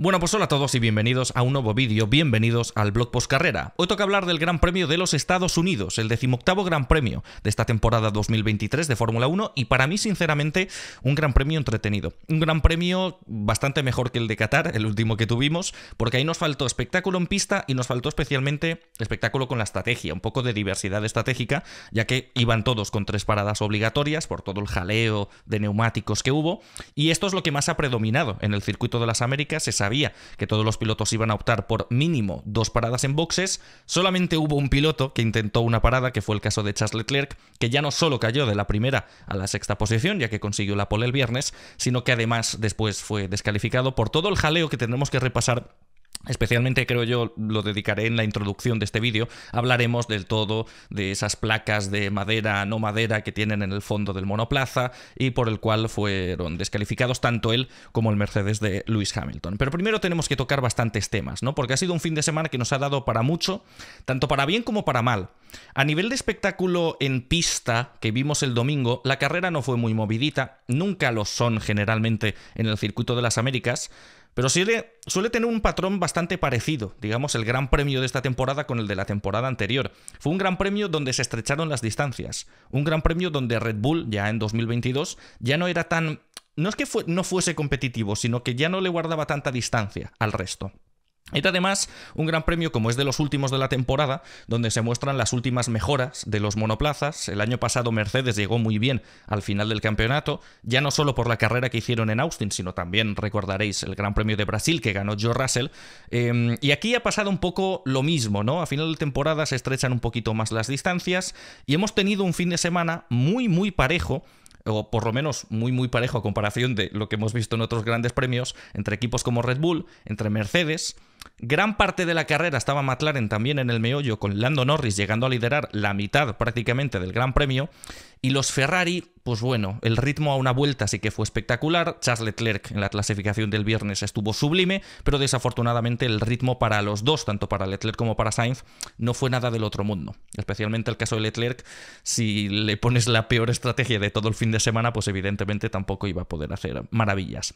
Bueno, pues hola a todos y bienvenidos a un nuevo vídeo, bienvenidos al blog Post Carrera. Hoy toca hablar del Gran Premio de los Estados Unidos, el decimoctavo Gran Premio de esta temporada 2023 de Fórmula 1 y para mí, sinceramente, un Gran Premio entretenido. Un Gran Premio bastante mejor que el de Qatar, el último que tuvimos, porque ahí nos faltó espectáculo en pista y nos faltó especialmente espectáculo con la estrategia, un poco de diversidad estratégica, ya que iban todos con tres paradas obligatorias por todo el jaleo de neumáticos que hubo y esto es lo que más ha predominado en el circuito de las Américas, esa sabía que todos los pilotos iban a optar por mínimo dos paradas en boxes, solamente hubo un piloto que intentó una parada, que fue el caso de Charles Leclerc, que ya no solo cayó de la primera a la sexta posición, ya que consiguió la pole el viernes, sino que además después fue descalificado por todo el jaleo que tendremos que repasar Especialmente creo yo lo dedicaré en la introducción de este vídeo. Hablaremos del todo de esas placas de madera no madera que tienen en el fondo del monoplaza y por el cual fueron descalificados tanto él como el Mercedes de Lewis Hamilton. Pero primero tenemos que tocar bastantes temas, ¿no? Porque ha sido un fin de semana que nos ha dado para mucho, tanto para bien como para mal. A nivel de espectáculo en pista que vimos el domingo, la carrera no fue muy movidita, nunca lo son generalmente en el circuito de las Américas. Pero suele, tener un patrón bastante parecido, digamos, el gran premio de esta temporada con el de la temporada anterior. Fue un gran premio donde se estrecharon las distancias, un gran premio donde Red Bull, ya en 2022, ya no era tan... No es que no fuese competitivo, sino que ya no le guardaba tanta distancia al resto. Y además un gran premio como es de los últimos de la temporada, donde se muestran las últimas mejoras de los monoplazas. El año pasado Mercedes llegó muy bien al final del campeonato, ya no solo por la carrera que hicieron en Austin, sino también recordaréis el Gran Premio de Brasil que ganó Joe Russell. Eh, y aquí ha pasado un poco lo mismo, ¿no? A final de temporada se estrechan un poquito más las distancias y hemos tenido un fin de semana muy, muy parejo o por lo menos muy muy parejo a comparación de lo que hemos visto en otros grandes premios, entre equipos como Red Bull, entre Mercedes, Gran parte de la carrera estaba McLaren también en el meollo, con Lando Norris llegando a liderar la mitad prácticamente del Gran Premio. Y los Ferrari, pues bueno, el ritmo a una vuelta sí que fue espectacular. Charles Leclerc en la clasificación del viernes estuvo sublime, pero desafortunadamente el ritmo para los dos, tanto para Leclerc como para Sainz, no fue nada del otro mundo. Especialmente el caso de Leclerc, si le pones la peor estrategia de todo el fin de semana, pues evidentemente tampoco iba a poder hacer maravillas.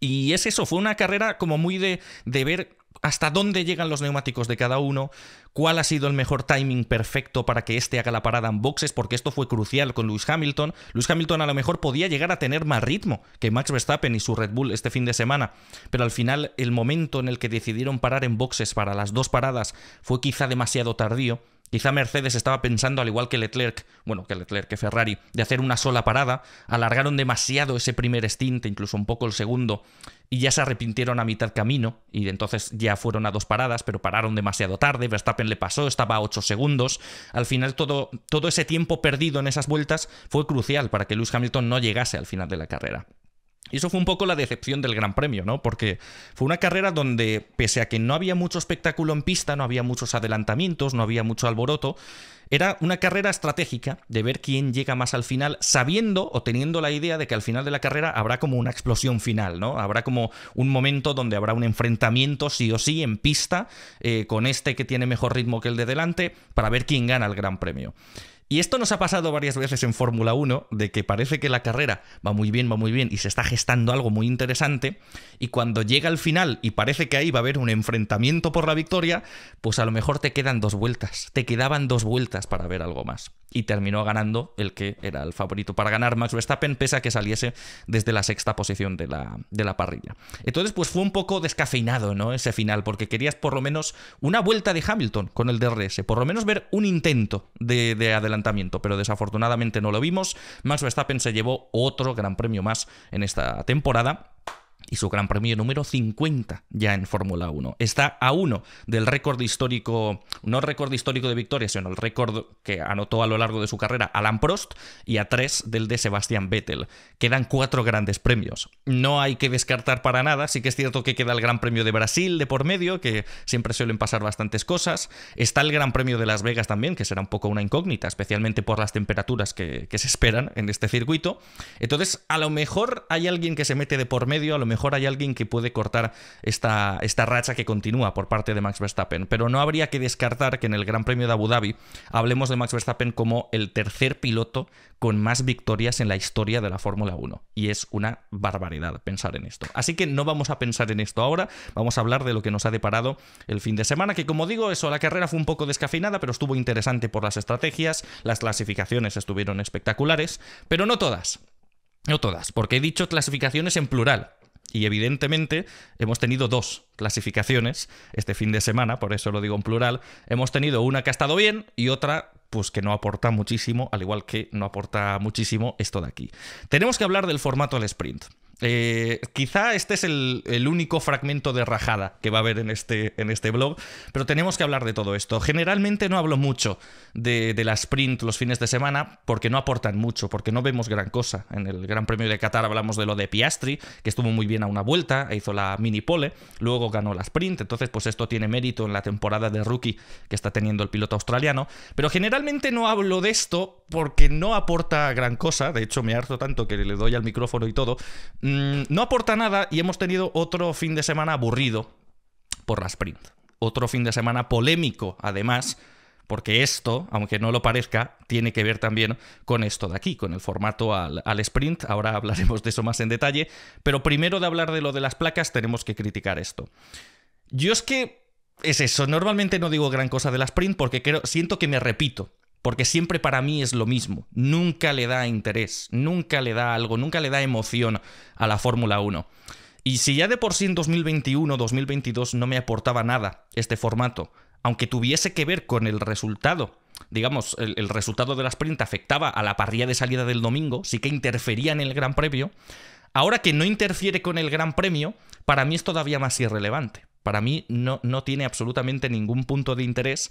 Y es eso, fue una carrera como muy de, de ver hasta dónde llegan los neumáticos de cada uno, cuál ha sido el mejor timing perfecto para que éste haga la parada en boxes, porque esto fue crucial con Lewis Hamilton. Lewis Hamilton a lo mejor podía llegar a tener más ritmo que Max Verstappen y su Red Bull este fin de semana, pero al final el momento en el que decidieron parar en boxes para las dos paradas fue quizá demasiado tardío Quizá Mercedes estaba pensando, al igual que Leclerc, bueno, que Leclerc, que Ferrari, de hacer una sola parada, alargaron demasiado ese primer stint, incluso un poco el segundo, y ya se arrepintieron a mitad camino, y entonces ya fueron a dos paradas, pero pararon demasiado tarde, Verstappen le pasó, estaba a ocho segundos, al final todo, todo ese tiempo perdido en esas vueltas fue crucial para que Lewis Hamilton no llegase al final de la carrera. Y eso fue un poco la decepción del Gran Premio, ¿no? Porque fue una carrera donde, pese a que no había mucho espectáculo en pista, no había muchos adelantamientos, no había mucho alboroto, era una carrera estratégica de ver quién llega más al final, sabiendo o teniendo la idea de que al final de la carrera habrá como una explosión final, ¿no? Habrá como un momento donde habrá un enfrentamiento sí o sí en pista eh, con este que tiene mejor ritmo que el de delante para ver quién gana el Gran Premio. Y esto nos ha pasado varias veces en Fórmula 1, de que parece que la carrera va muy bien, va muy bien, y se está gestando algo muy interesante, y cuando llega al final y parece que ahí va a haber un enfrentamiento por la victoria, pues a lo mejor te quedan dos vueltas, te quedaban dos vueltas para ver algo más. Y terminó ganando el que era el favorito para ganar, Max Verstappen, pese a que saliese desde la sexta posición de la, de la parrilla. Entonces, pues fue un poco descafeinado, ¿no? Ese final, porque querías por lo menos una vuelta de Hamilton con el DRS, por lo menos ver un intento de, adelantamiento pero desafortunadamente no lo vimos. Max Verstappen se llevó otro gran premio más en esta temporada su Gran Premio número 50 ya en Fórmula 1. Está a uno del récord histórico, no récord histórico de victorias, sino el récord que anotó a lo largo de su carrera Alan Prost y a tres del de Sebastian Vettel. Quedan cuatro grandes premios. No hay que descartar para nada, sí que es cierto que queda el Gran Premio de Brasil de por medio, que siempre suelen pasar bastantes cosas. Está el Gran Premio de Las Vegas también, que será un poco una incógnita, especialmente por las temperaturas que se esperan en este circuito. Entonces, a lo mejor hay alguien que se mete de por medio, a lo mejor hay alguien que puede cortar esta, esta racha que continúa por parte de Max Verstappen. Pero no habría que descartar que en el Gran Premio de Abu Dhabi hablemos de Max Verstappen como el tercer piloto con más victorias en la historia de la Fórmula 1. Y es una barbaridad pensar en esto. Así que no vamos a pensar en esto ahora, vamos a hablar de lo que nos ha deparado el fin de semana, que como digo, eso, la carrera fue un poco descafeinada, pero estuvo interesante por las estrategias, las clasificaciones estuvieron espectaculares, pero no todas. No todas, porque he dicho clasificaciones en plural, y evidentemente hemos tenido dos clasificaciones este fin de semana, por eso lo digo en plural. Hemos tenido una que ha estado bien y otra pues que no aporta muchísimo, al igual que no aporta muchísimo esto de aquí. Tenemos que hablar del formato del sprint. Eh, quizá este es el, único fragmento de rajada que va a haber en este, en este blog, pero tenemos que hablar de todo esto. Generalmente no hablo mucho de, la sprint los fines de semana porque no aportan mucho, porque no vemos gran cosa. En el Gran Premio de Qatar hablamos de lo de Piastri, que estuvo muy bien a una vuelta, e hizo la mini pole, luego ganó la sprint, entonces pues esto tiene mérito en la temporada de rookie que está teniendo el piloto australiano, pero generalmente no hablo de esto porque no aporta gran cosa. De hecho, me harto tanto que le doy al micrófono y todo. Mm, no aporta nada y hemos tenido otro fin de semana aburrido por la sprint. Otro fin de semana polémico, además. Porque esto, aunque no lo parezca, tiene que ver también con esto de aquí, con el formato al, al, sprint. Ahora hablaremos de eso más en detalle. Pero primero de hablar de lo de las placas, tenemos que criticar esto. Yo es que es eso, normalmente no digo gran cosa de la sprint porque creo, siento que me repito porque siempre para mí es lo mismo, nunca le da interés, nunca le da algo, nunca le da emoción a la Fórmula 1. Y si ya de por sí en 2021-2022 no me aportaba nada este formato, aunque tuviese que ver con el resultado, digamos, el, resultado de la sprint afectaba a la parrilla de salida del domingo, sí que interfería en el Gran Premio, ahora que no interfiere con el Gran Premio, para mí es todavía más irrelevante. Para mí no, no tiene absolutamente ningún punto de interés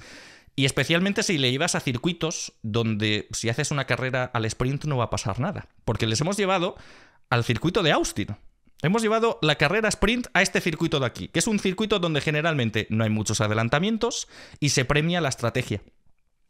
y especialmente si le llevas a circuitos donde si haces una carrera al sprint no va a pasar nada. Porque les hemos llevado al circuito de Austin. Hemos llevado la carrera sprint a este circuito de aquí, que es un circuito donde generalmente no hay muchos adelantamientos y se premia la estrategia.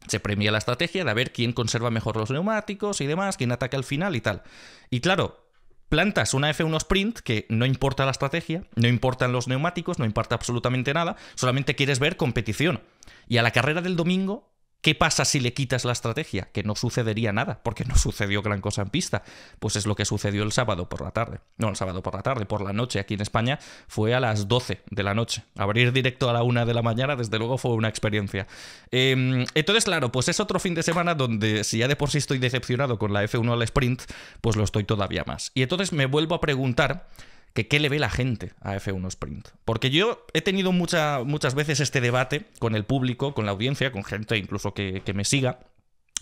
Se premia la estrategia de a ver quién conserva mejor los neumáticos y demás, quién ataca al final y tal. Y claro, plantas una F1 Sprint que no importa la estrategia, no importan los neumáticos, no importa absolutamente nada, solamente quieres ver competición. Y a la carrera del domingo, ¿qué pasa si le quitas la estrategia? Que no sucedería nada, porque no sucedió gran cosa en pista. Pues es lo que sucedió el sábado por la tarde. No, el sábado por la tarde, por la noche aquí en España fue a las 12 de la noche. Abrir directo a la 1 de la mañana, desde luego, fue una experiencia. Em, entonces, claro, pues es otro fin de semana donde si ya de por sí estoy decepcionado con la F1 al sprint, pues lo estoy todavía más. Y entonces me vuelvo a preguntar que qué le ve la gente a F1 Sprint. Porque yo he tenido muchas veces este debate con el público, con la audiencia, con gente incluso que, que me siga,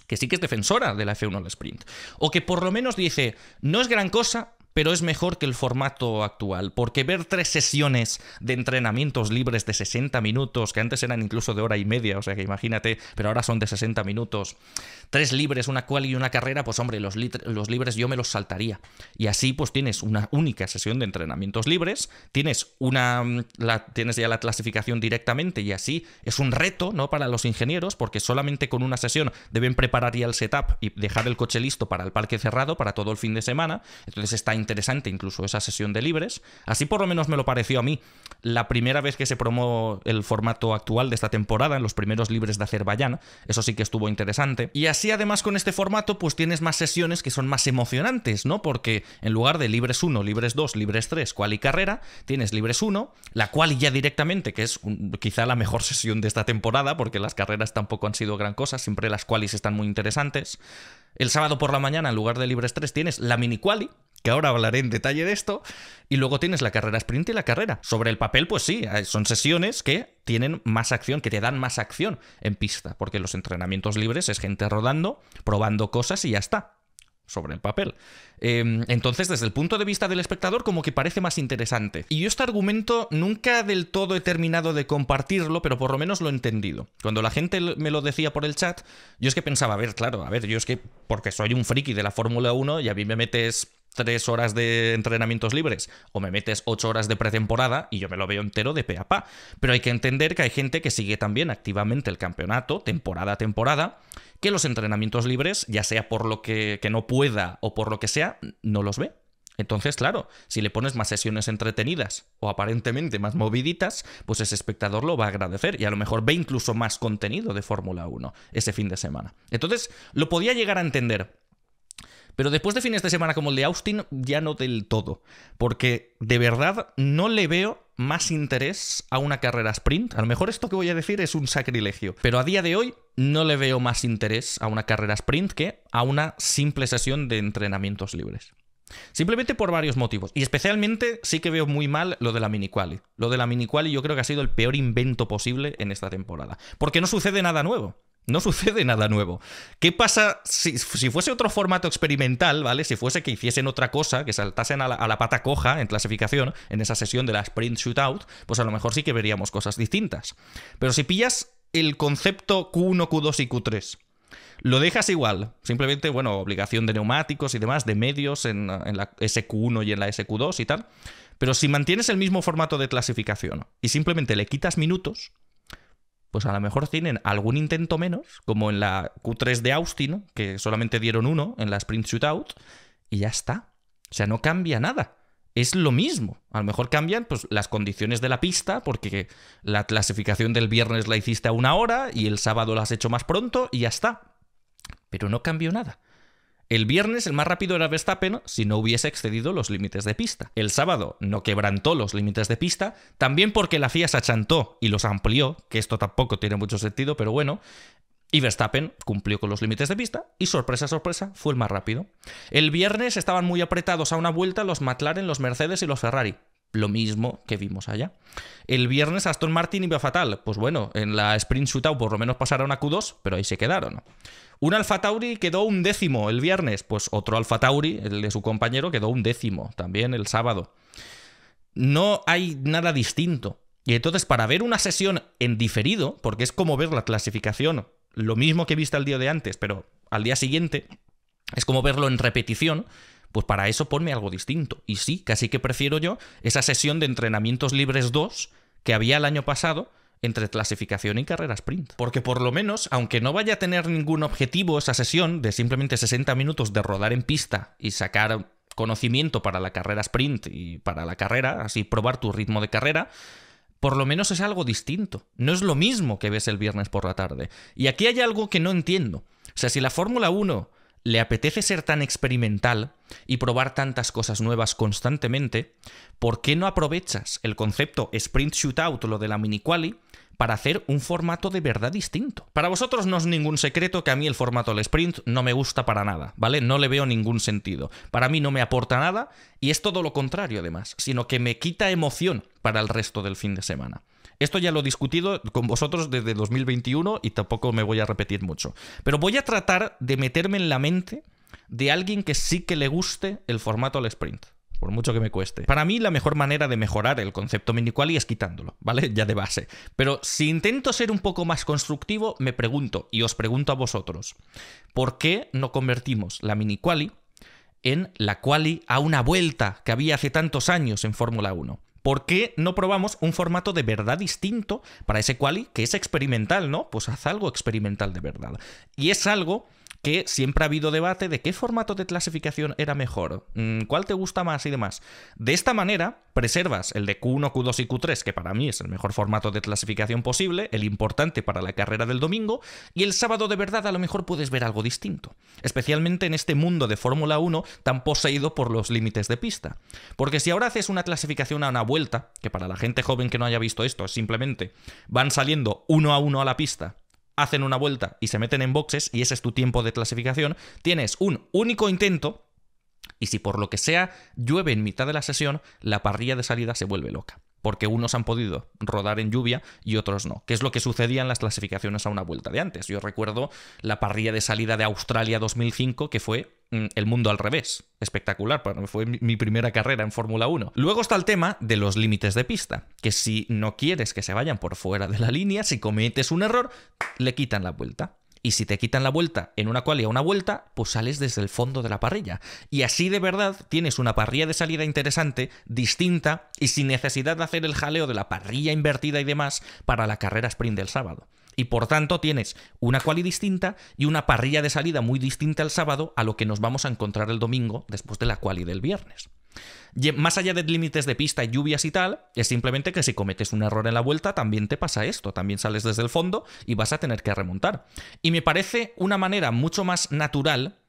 que sí que es defensora de la F1 sprint. O que por lo menos dice, no es gran cosa, pero es mejor que el formato actual, porque ver tres sesiones de entrenamientos libres de 60 minutos, que antes eran incluso de hora y media, o sea que imagínate, pero ahora son de 60 minutos, tres libres, una cual y una carrera, pues hombre, los, libres yo me los saltaría. Y así pues tienes una única sesión de entrenamientos libres, tienes, una, mm, la, tienes ya la clasificación directamente y así es un reto ¿no? para los ingenieros, porque solamente con una sesión deben preparar ya el setup y dejar el coche listo para el parque cerrado, para todo el fin de semana, entonces está interesante incluso esa sesión de libres. Así por lo menos me lo pareció a mí la primera vez que se promó el formato actual de esta temporada, en los primeros libres de Azerbaiyán. Eso sí que estuvo interesante. Y así además con este formato pues tienes más sesiones que son más emocionantes, ¿no? Porque en lugar de libres 1, libres 2, libres 3, cual carrera, tienes libres 1, la cual ya directamente, que es quizá la mejor sesión de esta temporada, porque las carreras tampoco han sido gran cosa, siempre las cuales están muy interesantes. El sábado por la mañana, en lugar de libres 3, tienes la mini quali, que ahora hablaré en detalle de esto, y luego tienes la carrera sprint y la carrera. Sobre el papel, pues sí, son sesiones que tienen más acción, que te dan más acción en pista, porque los entrenamientos libres es gente rodando, probando cosas y ya está sobre el papel. Em, entonces, desde el punto de vista del espectador, como que parece más interesante. Y yo este argumento nunca del todo he terminado de compartirlo, pero por lo menos lo he entendido. Cuando la gente me lo decía por el chat, yo es que pensaba, a ver, claro, a ver, yo es que porque soy un friki de la Fórmula 1 y a mí me metes tres horas de entrenamientos libres o me metes ocho horas de pretemporada y yo me lo veo entero de pe a pa. Pero hay que entender que hay gente que sigue también activamente el campeonato, temporada a temporada, que los entrenamientos libres, ya sea por lo que, que no pueda o por lo que sea, no los ve. Entonces, claro, si le pones más sesiones entretenidas o aparentemente más moviditas, pues ese espectador lo va a agradecer y a lo mejor ve incluso más contenido de Fórmula 1 ese fin de semana. Entonces, lo podía llegar a entender, pero después de fines de semana como el de Austin, ya no del todo. Porque de verdad no le veo más interés a una carrera sprint. A lo mejor esto que voy a decir es un sacrilegio, pero a día de hoy no le veo más interés a una carrera sprint que a una simple sesión de entrenamientos libres. Simplemente por varios motivos. Y especialmente sí que veo muy mal lo de la mini quali. Lo de la mini quali yo creo que ha sido el peor invento posible en esta temporada. Porque no sucede nada nuevo. No sucede nada nuevo. ¿Qué pasa si, fuese otro formato experimental, ¿vale? Si fuese que hiciesen otra cosa, que saltasen a la, pata coja en clasificación, en esa sesión de la sprint shootout, pues a lo mejor sí que veríamos cosas distintas. Pero si pillas el concepto Q1, Q2 y Q3, lo dejas igual. Simplemente, bueno, obligación de neumáticos y demás, de medios en, en la SQ1 y en la SQ2 y tal. Pero si mantienes el mismo formato de clasificación y simplemente le quitas minutos, pues a lo mejor tienen algún intento menos, como en la Q3 de Austin, que solamente dieron uno en la sprint shootout, y ya está. O sea, no cambia nada. Es lo mismo. A lo mejor cambian pues, las condiciones de la pista, porque la clasificación del viernes la hiciste a una hora y el sábado la has hecho más pronto y ya está. Pero no cambió nada. El viernes el más rápido era Verstappen si no hubiese excedido los límites de pista. El sábado no quebrantó los límites de pista, también porque la FIA se achantó y los amplió, que esto tampoco tiene mucho sentido, pero bueno, y Verstappen cumplió con los límites de pista y sorpresa, sorpresa, fue el más rápido. El viernes estaban muy apretados a una vuelta los McLaren, los Mercedes y los Ferrari lo mismo que vimos allá. El viernes Aston Martin iba fatal. Pues bueno, en la sprint shootout por lo menos pasaron a Q2, pero ahí se quedaron. Un Alfa Tauri quedó un décimo el viernes. Pues otro Alfa Tauri, el de su compañero, quedó un décimo también el sábado. No hay nada distinto. Y entonces para ver una sesión en diferido, porque es como ver la clasificación, lo mismo que viste el día de antes, pero al día siguiente, es como verlo en repetición, pues para eso ponme algo distinto. Y sí, casi que prefiero yo esa sesión de entrenamientos libres 2 que había el año pasado, entre clasificación y carrera sprint. Porque por lo menos, aunque no vaya a tener ningún objetivo esa sesión de simplemente 60 minutos de rodar en pista y sacar conocimiento para la carrera sprint y para la carrera, así probar tu ritmo de carrera, por lo menos es algo distinto. No es lo mismo que ves el viernes por la tarde. Y aquí hay algo que no entiendo. O sea, si la Fórmula 1 le apetece ser tan experimental y probar tantas cosas nuevas constantemente, ¿por qué no aprovechas el concepto sprint shootout, lo de la mini quali, para hacer un formato de verdad distinto? Para vosotros no es ningún secreto que a mí el formato del sprint no me gusta para nada, ¿vale? No le veo ningún sentido. Para mí no me aporta nada y es todo lo contrario además, sino que me quita emoción para el resto del fin de semana. Esto ya lo he discutido con vosotros desde 2021 y tampoco me voy a repetir mucho. Pero voy a tratar de meterme en la mente de alguien que sí que le guste el formato al sprint por mucho que me cueste. Para mí la mejor manera de mejorar el concepto mini quali es quitándolo, ¿vale? Ya de base. Pero si intento ser un poco más constructivo, me pregunto y os pregunto a vosotros, ¿por qué no convertimos la mini quali en la quali a una vuelta que había hace tantos años en Fórmula 1? ¿Por qué no probamos un formato de verdad distinto para ese quali que es experimental, ¿no? Pues haz algo experimental de verdad. Y es algo que siempre ha habido debate de qué formato de clasificación era mejor, mm, cuál te gusta más y demás. De esta manera, preservas el de Q1, Q2 y Q3, que para mí es el mejor formato de clasificación posible, el importante para la carrera del domingo, y el sábado de verdad a lo mejor puedes ver algo distinto, especialmente en este mundo de Fórmula 1 tan poseído por los límites de pista. Porque si ahora haces una clasificación a una vuelta, que para la gente joven que no haya visto esto es simplemente van saliendo uno a uno a la pista hacen una vuelta y se meten en boxes, y ese es tu tiempo de clasificación, tienes un único intento, y si por lo que sea llueve en mitad de la sesión, la parrilla de salida se vuelve loca porque unos han podido rodar en lluvia y otros no, que es lo que sucedía en las clasificaciones a una vuelta de antes. Yo recuerdo la parrilla de salida de Australia 2005, que fue mm, el mundo al revés, espectacular, fue mi primera carrera en Fórmula 1. Luego está el tema de los límites de pista, que si no quieres que se vayan por fuera de la línea, si cometes un error, le quitan la vuelta. Y si te quitan la vuelta en una cual y a una vuelta, pues sales desde el fondo de la parrilla. Y así de verdad tienes una parrilla de salida interesante, distinta y sin necesidad de hacer el jaleo de la parrilla invertida y demás para la carrera sprint del sábado. Y por tanto tienes una quali distinta y una parrilla de salida muy distinta al sábado a lo que nos vamos a encontrar el domingo después de la quali del viernes más allá de límites de pista, lluvias y tal, es simplemente que si cometes un error en la vuelta, también te pasa esto, también sales desde el fondo y vas a tener que remontar. Y me parece una manera mucho más natural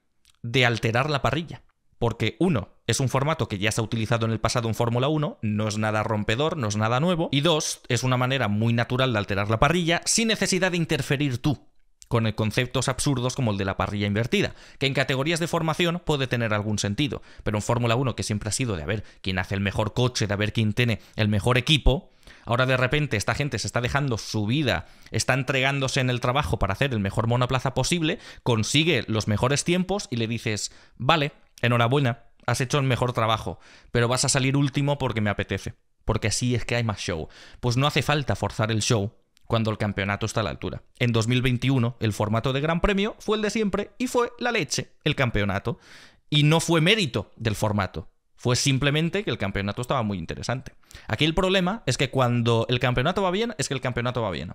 de alterar la parrilla. Porque uno, es un formato que ya se ha utilizado en el pasado en Fórmula 1, no es nada rompedor, no es nada nuevo. Y dos, es una manera muy natural de alterar la parrilla sin necesidad de interferir tú con eh, conceptos absurdos como el de la parrilla invertida, que en categorías de formación puede tener algún sentido, pero en Fórmula 1 que siempre ha sido de a ver quién hace el mejor coche, de a ver quién tiene el mejor equipo, ahora de repente esta gente se está dejando su vida, está entregándose en el trabajo para hacer el mejor monoplaza posible, consigue los mejores tiempos y le dices, vale, enhorabuena, has hecho el mejor trabajo, pero vas a salir último porque me apetece. Porque así es que hay más show. Pues no hace falta forzar el show cuando el campeonato está a la altura. En 2021 el formato de Gran Premio fue el de siempre y fue la leche, el campeonato. Y no fue mérito del formato, fue simplemente que el campeonato estaba muy interesante. Aquí el problema es que cuando el campeonato va bien, es que el campeonato va bien.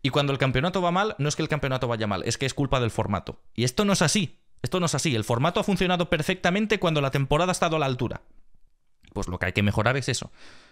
Y cuando el campeonato va mal, no es que el campeonato vaya mal, es que es culpa del formato. Y esto no es así. Esto no es así. El formato ha funcionado perfectamente cuando la temporada ha estado a la altura. Pues lo que hay que mejorar es eso.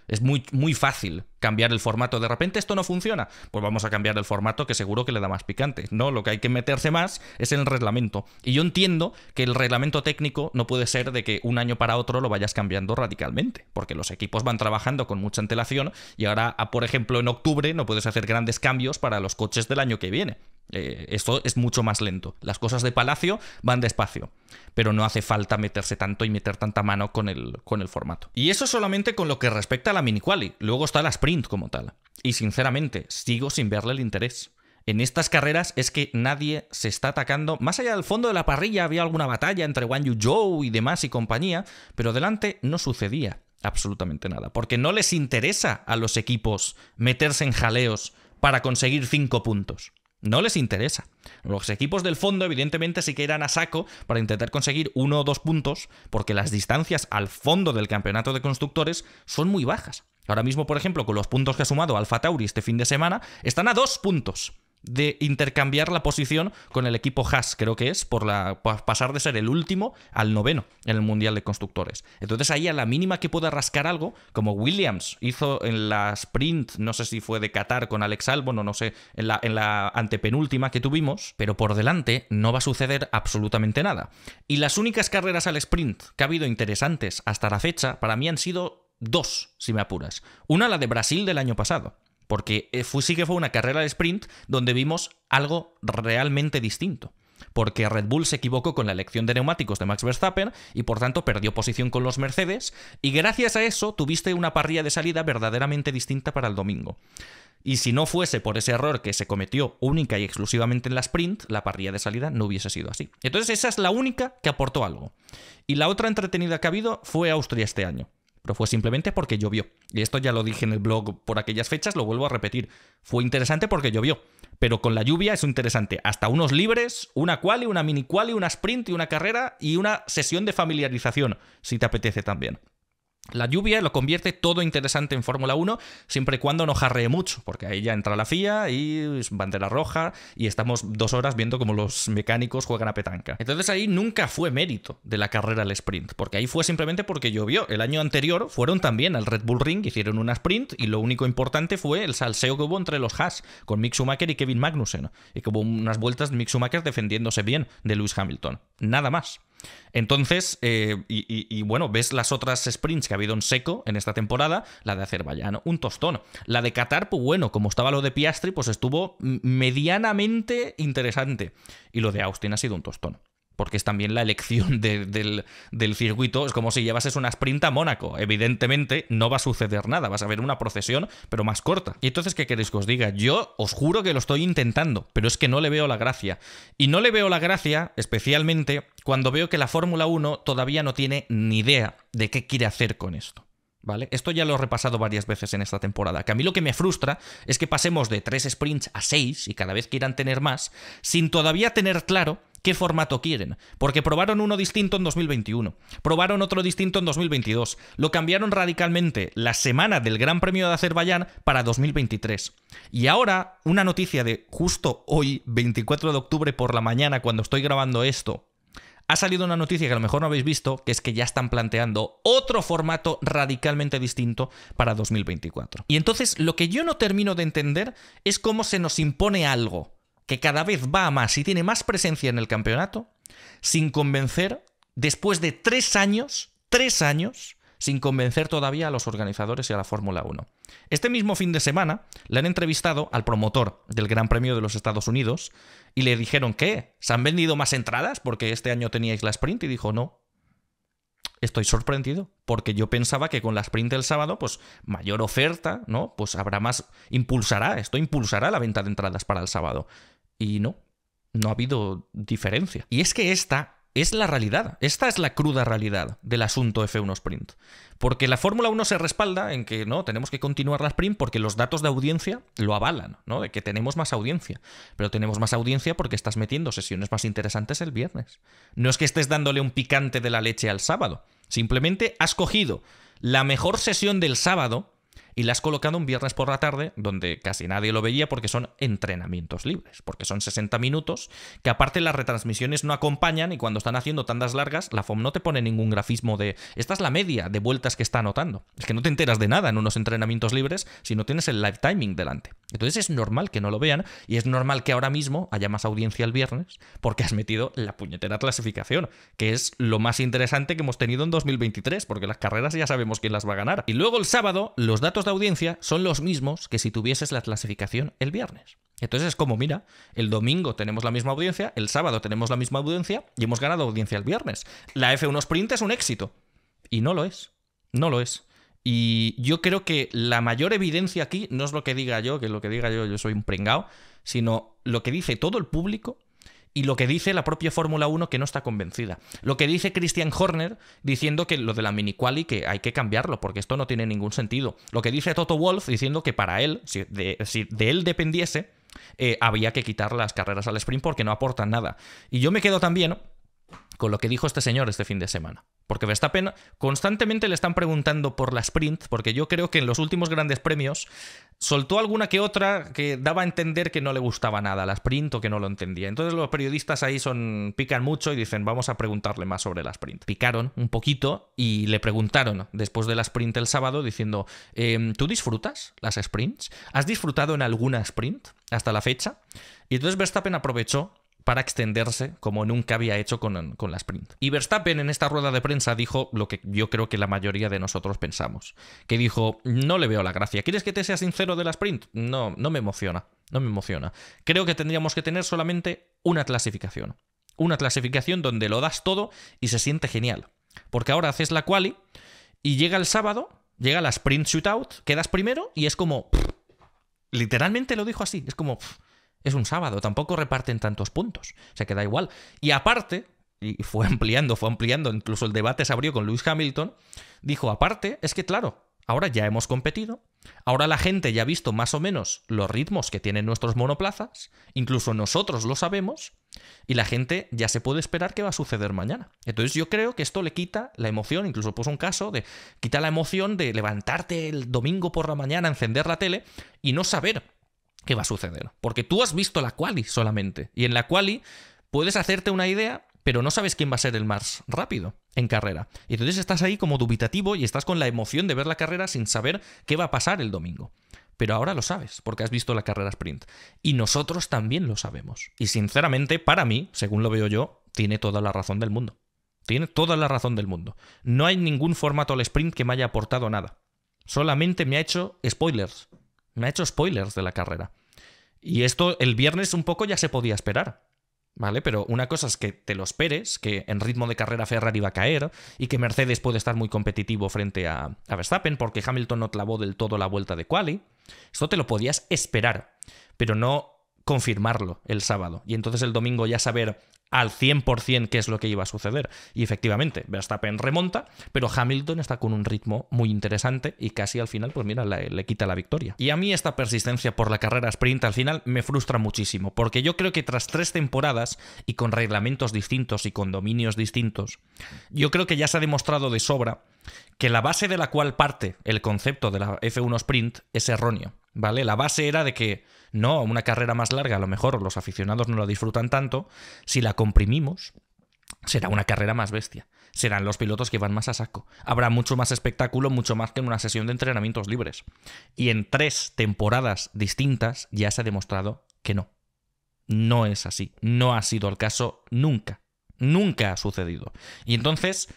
Es muy, muy fácil cambiar el formato. De repente esto no funciona, pues vamos a cambiar el formato que seguro que le da más picante. No, lo que hay que meterse más es en el reglamento. Y yo entiendo que el reglamento técnico no puede ser de que un año para otro lo vayas cambiando radicalmente, porque los equipos van trabajando con mucha antelación y ahora, ah, por ejemplo, en octubre no puedes hacer grandes cambios para los coches del año que viene. Eh, esto es mucho más lento. Las cosas de Palacio van despacio, pero no hace falta meterse tanto y meter tanta mano con el, con el formato. Y eso solamente con lo que respecta a la mini quali. Luego está la sprint como tal. Y sinceramente, sigo sin verle el interés. En estas carreras es que nadie se está atacando. Más allá del fondo de la parrilla había alguna batalla entre Wang Yu Zhou y demás y compañía, pero delante no sucedía absolutamente nada, porque no les interesa a los equipos meterse en jaleos para conseguir 5 puntos. No les interesa. Los equipos del fondo, evidentemente, sí que irán a saco para intentar conseguir uno o dos puntos, porque las distancias al fondo del campeonato de constructores son muy bajas. Ahora mismo, por ejemplo, con los puntos que ha sumado Alfa Tauri este fin de semana, están a dos puntos de intercambiar la posición con el equipo Haas, creo que es, por, la, pasar de ser el último al noveno en el Mundial de Constructores. Entonces ahí a la mínima que pueda rascar algo, como Williams hizo en la sprint, no sé si fue de Qatar con Alex Albon o no sé, en la, en la antepenúltima que tuvimos, pero por delante no va a suceder absolutamente nada. Y las únicas carreras al sprint que ha habido interesantes hasta la fecha, para mí han sido dos, si me apuras. Una la de Brasil del año pasado porque eh, fue, sí que fue una carrera de sprint donde vimos algo realmente distinto. Porque Red Bull se equivocó con la elección de neumáticos de Max Verstappen y por tanto perdió posición con los Mercedes y gracias a eso tuviste una parrilla de salida verdaderamente distinta para el domingo. Y si no fuese por ese error que se cometió única y exclusivamente en la sprint, la parrilla de salida no hubiese sido así. Entonces esa es la única que aportó algo. Y la otra entretenida que ha habido fue Austria este año pero fue simplemente porque llovió. Y esto ya lo dije en el blog por aquellas fechas, lo vuelvo a repetir. Fue interesante porque llovió, pero con la lluvia es interesante. Hasta unos libres, una quali, una mini quali, una sprint y una carrera y una sesión de familiarización, si te apetece también. La lluvia lo convierte todo interesante en Fórmula 1, siempre y cuando no jarree mucho, porque ahí ya entra la FIA y bandera roja, y estamos dos horas viendo cómo los mecánicos juegan a petanca. Entonces ahí nunca fue mérito de la carrera al sprint, porque ahí fue simplemente porque llovió. El año anterior fueron también al Red Bull Ring, hicieron una sprint, y lo único importante fue el salseo que hubo entre los Haas, con Mick Schumacher y Kevin Magnussen, y que hubo unas vueltas de Mick Schumacher defendiéndose bien de Lewis Hamilton. Nada más. Entonces, eh, y, y, bueno, ves las otras sprints que ha habido en seco en esta temporada, la de Azerbaiyán, un tostón. La de Qatar, pues bueno, como estaba lo de Piastri, pues estuvo medianamente interesante. Y lo de Austin ha sido un tostón porque es también la elección del, del, circuito. Es como si llevases una sprint a Mónaco. Evidentemente no va a suceder nada, vas a ver una procesión, pero más corta. Y entonces, ¿qué queréis que os diga? Yo os juro que lo estoy intentando, pero es que no le veo la gracia. Y no le veo la gracia, especialmente, cuando veo que la Fórmula 1 todavía no tiene ni idea de qué quiere hacer con esto. ¿Vale? Esto ya lo he repasado varias veces en esta temporada. Que a mí lo que me frustra es que pasemos de tres sprints a seis y cada vez quieran tener más, sin todavía tener claro qué formato quieren. Porque probaron uno distinto en 2021, probaron otro distinto en 2022, lo cambiaron radicalmente la semana del Gran Premio de Azerbaiyán para 2023. Y ahora, una noticia de justo hoy, 24 de octubre por la mañana, cuando estoy grabando esto, ha salido una noticia que a lo mejor no habéis visto, que es que ya están planteando otro formato radicalmente distinto para 2024. Y entonces lo que yo no termino de entender es cómo se nos impone algo que cada vez va a más y tiene más presencia en el campeonato, sin convencer, después de tres años, tres años, sin convencer todavía a los organizadores y a la Fórmula 1. Este mismo fin de semana le han entrevistado al promotor del Gran Premio de los Estados Unidos, y le dijeron, ¿qué? ¿Se han vendido más entradas porque este año teníais la sprint? Y dijo, no. Estoy sorprendido, porque yo pensaba que con la sprint del sábado, pues mayor oferta, ¿no? Pues habrá más, impulsará, esto impulsará la venta de entradas para el sábado. Y no, no ha habido diferencia. Y es que esta es la realidad. Esta es la cruda realidad del asunto F1 Sprint. Porque la Fórmula 1 se respalda en que no, tenemos que continuar la sprint porque los datos de audiencia lo avalan, ¿no? De que tenemos más audiencia. Pero tenemos más audiencia porque estás metiendo sesiones más interesantes el viernes. No es que estés dándole un picante de la leche al sábado. Simplemente has cogido la mejor sesión del sábado y la has colocado un viernes por la tarde, donde casi nadie lo veía porque son entrenamientos libres, porque son 60 minutos, que aparte las retransmisiones no acompañan y cuando están haciendo tandas largas, la FOM no te pone ningún grafismo de, esta es la media de vueltas que está anotando. Es que no te enteras de nada en unos entrenamientos libres si no tienes el live timing delante. Entonces es normal que no lo vean y es normal que ahora mismo haya más audiencia el viernes porque has metido la puñetera clasificación, que es lo más interesante que hemos tenido en 2023, porque las carreras ya sabemos quién las va a ganar. Y luego el sábado, los datos de audiencia son los mismos que si tuvieses la clasificación el viernes. Entonces es como, mira, el domingo tenemos la misma audiencia, el sábado tenemos la misma audiencia y hemos ganado audiencia el viernes. La F1 Sprint es un éxito. Y no lo es. No lo es. Y yo creo que la mayor evidencia aquí no es lo que diga yo, que lo que diga yo, yo soy un pringao, sino lo que dice todo el público y lo que dice la propia Fórmula 1 que no está convencida. Lo que dice Christian Horner diciendo que lo de la mini quali que hay que cambiarlo porque esto no tiene ningún sentido. Lo que dice Toto Wolf diciendo que para él, si de, él dependiese, eh, había que quitar las carreras al sprint porque no aportan nada. Y yo me quedo también con lo que dijo este señor este fin de semana. Porque Verstappen constantemente le están preguntando por la sprint, porque yo creo que en los últimos grandes premios soltó alguna que otra que daba a entender que no le gustaba nada la sprint o que no lo entendía. Entonces los periodistas ahí son pican mucho y dicen, vamos a preguntarle más sobre la sprint. Picaron un poquito y le preguntaron después de la sprint el sábado diciendo, em, ¿tú disfrutas las sprints? ¿Has disfrutado en alguna sprint hasta la fecha? Y entonces Verstappen aprovechó para extenderse como nunca había hecho con, la sprint. Y Verstappen en esta rueda de prensa dijo lo que yo creo que la mayoría de nosotros pensamos, que dijo, no le veo la gracia. ¿Quieres que te sea sincero de la sprint? No, no me emociona, no me emociona. Creo que tendríamos que tener solamente una clasificación. Una clasificación donde lo das todo y se siente genial. Porque ahora haces la quali y llega el sábado, llega la sprint shootout, quedas primero y es como... literalmente lo dijo así, es como... Es un sábado, tampoco reparten tantos puntos, o se queda igual. Y aparte, y fue ampliando, fue ampliando, incluso el debate se abrió con Lewis Hamilton, dijo, aparte, es que claro, ahora ya hemos competido, ahora la gente ya ha visto más o menos los ritmos que tienen nuestros monoplazas, incluso nosotros lo sabemos, y la gente ya se puede esperar qué va a suceder mañana. Entonces yo creo que esto le quita la emoción, incluso puso un caso de quita la emoción de levantarte el domingo por la mañana, encender la tele y no saber ¿Qué va a suceder. Porque tú has visto la quali solamente. Y en la quali puedes hacerte una idea, pero no sabes quién va a ser el más rápido en carrera. Y entonces estás ahí como dubitativo y estás con la emoción de ver la carrera sin saber qué va a pasar el domingo. Pero ahora lo sabes, porque has visto la carrera sprint. Y nosotros también lo sabemos. Y sinceramente, para mí, según lo veo yo, tiene toda la razón del mundo. Tiene toda la razón del mundo. No hay ningún formato al sprint que me haya aportado nada. Solamente me ha hecho spoilers. Me ha hecho spoilers de la carrera. Y esto el viernes un poco ya se podía esperar. ¿Vale? Pero una cosa es que te lo esperes, que en ritmo de carrera Ferrari va a caer y que Mercedes puede estar muy competitivo frente a, Verstappen porque Hamilton no clavó del todo la vuelta de quali. Esto te lo podías esperar, pero no confirmarlo el sábado. Y entonces el domingo ya saber al 100%, qué es lo que iba a suceder. Y efectivamente, Verstappen remonta, pero Hamilton está con un ritmo muy interesante y casi al final, pues mira, le, le, quita la victoria. Y a mí esta persistencia por la carrera sprint al final me frustra muchísimo, porque yo creo que tras tres temporadas y con reglamentos distintos y con dominios distintos, yo creo que ya se ha demostrado de sobra que la base de la cual parte el concepto de la F1 sprint es erróneo, ¿vale? La base era de que no, una carrera más larga, a lo mejor los aficionados no la disfrutan tanto. Si la comprimimos, será una carrera más bestia. Serán los pilotos que van más a saco. Habrá mucho más espectáculo, mucho más que en una sesión de entrenamientos libres. Y en tres temporadas distintas ya se ha demostrado que no. No es así. No ha sido el caso nunca. Nunca ha sucedido. Y entonces,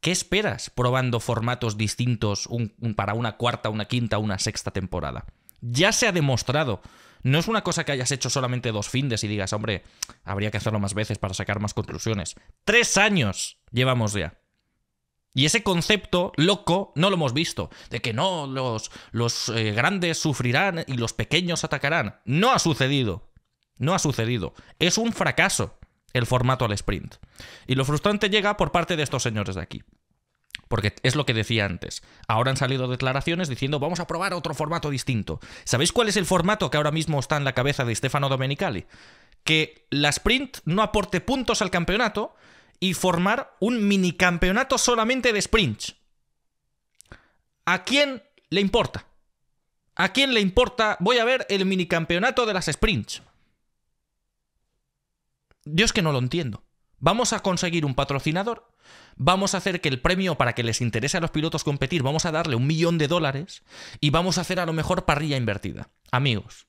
¿qué esperas probando formatos distintos para una cuarta, una quinta, una sexta temporada? Ya se ha demostrado no es una cosa que hayas hecho solamente dos findes y digas, hombre, habría que hacerlo más veces para sacar más conclusiones. Tres años llevamos ya. Y ese concepto loco no lo hemos visto, de que no, los, los eh, grandes sufrirán y los pequeños atacarán. No ha sucedido. No ha sucedido. Es un fracaso el formato al sprint. Y lo frustrante llega por parte de estos señores de aquí. Porque es lo que decía antes. Ahora han salido declaraciones diciendo vamos a probar otro formato distinto. ¿Sabéis cuál es el formato que ahora mismo está en la cabeza de Stefano Domenicali? Que la sprint no aporte puntos al campeonato y formar un minicampeonato solamente de Sprint. ¿A quién le importa? ¿A quién le importa? Voy a ver el minicampeonato de las sprints. Dios que no lo entiendo. Vamos a conseguir un patrocinador vamos a hacer que el premio para que les interese a los pilotos competir, vamos a darle un millón de dólares y vamos a hacer a lo mejor parrilla invertida. Amigos,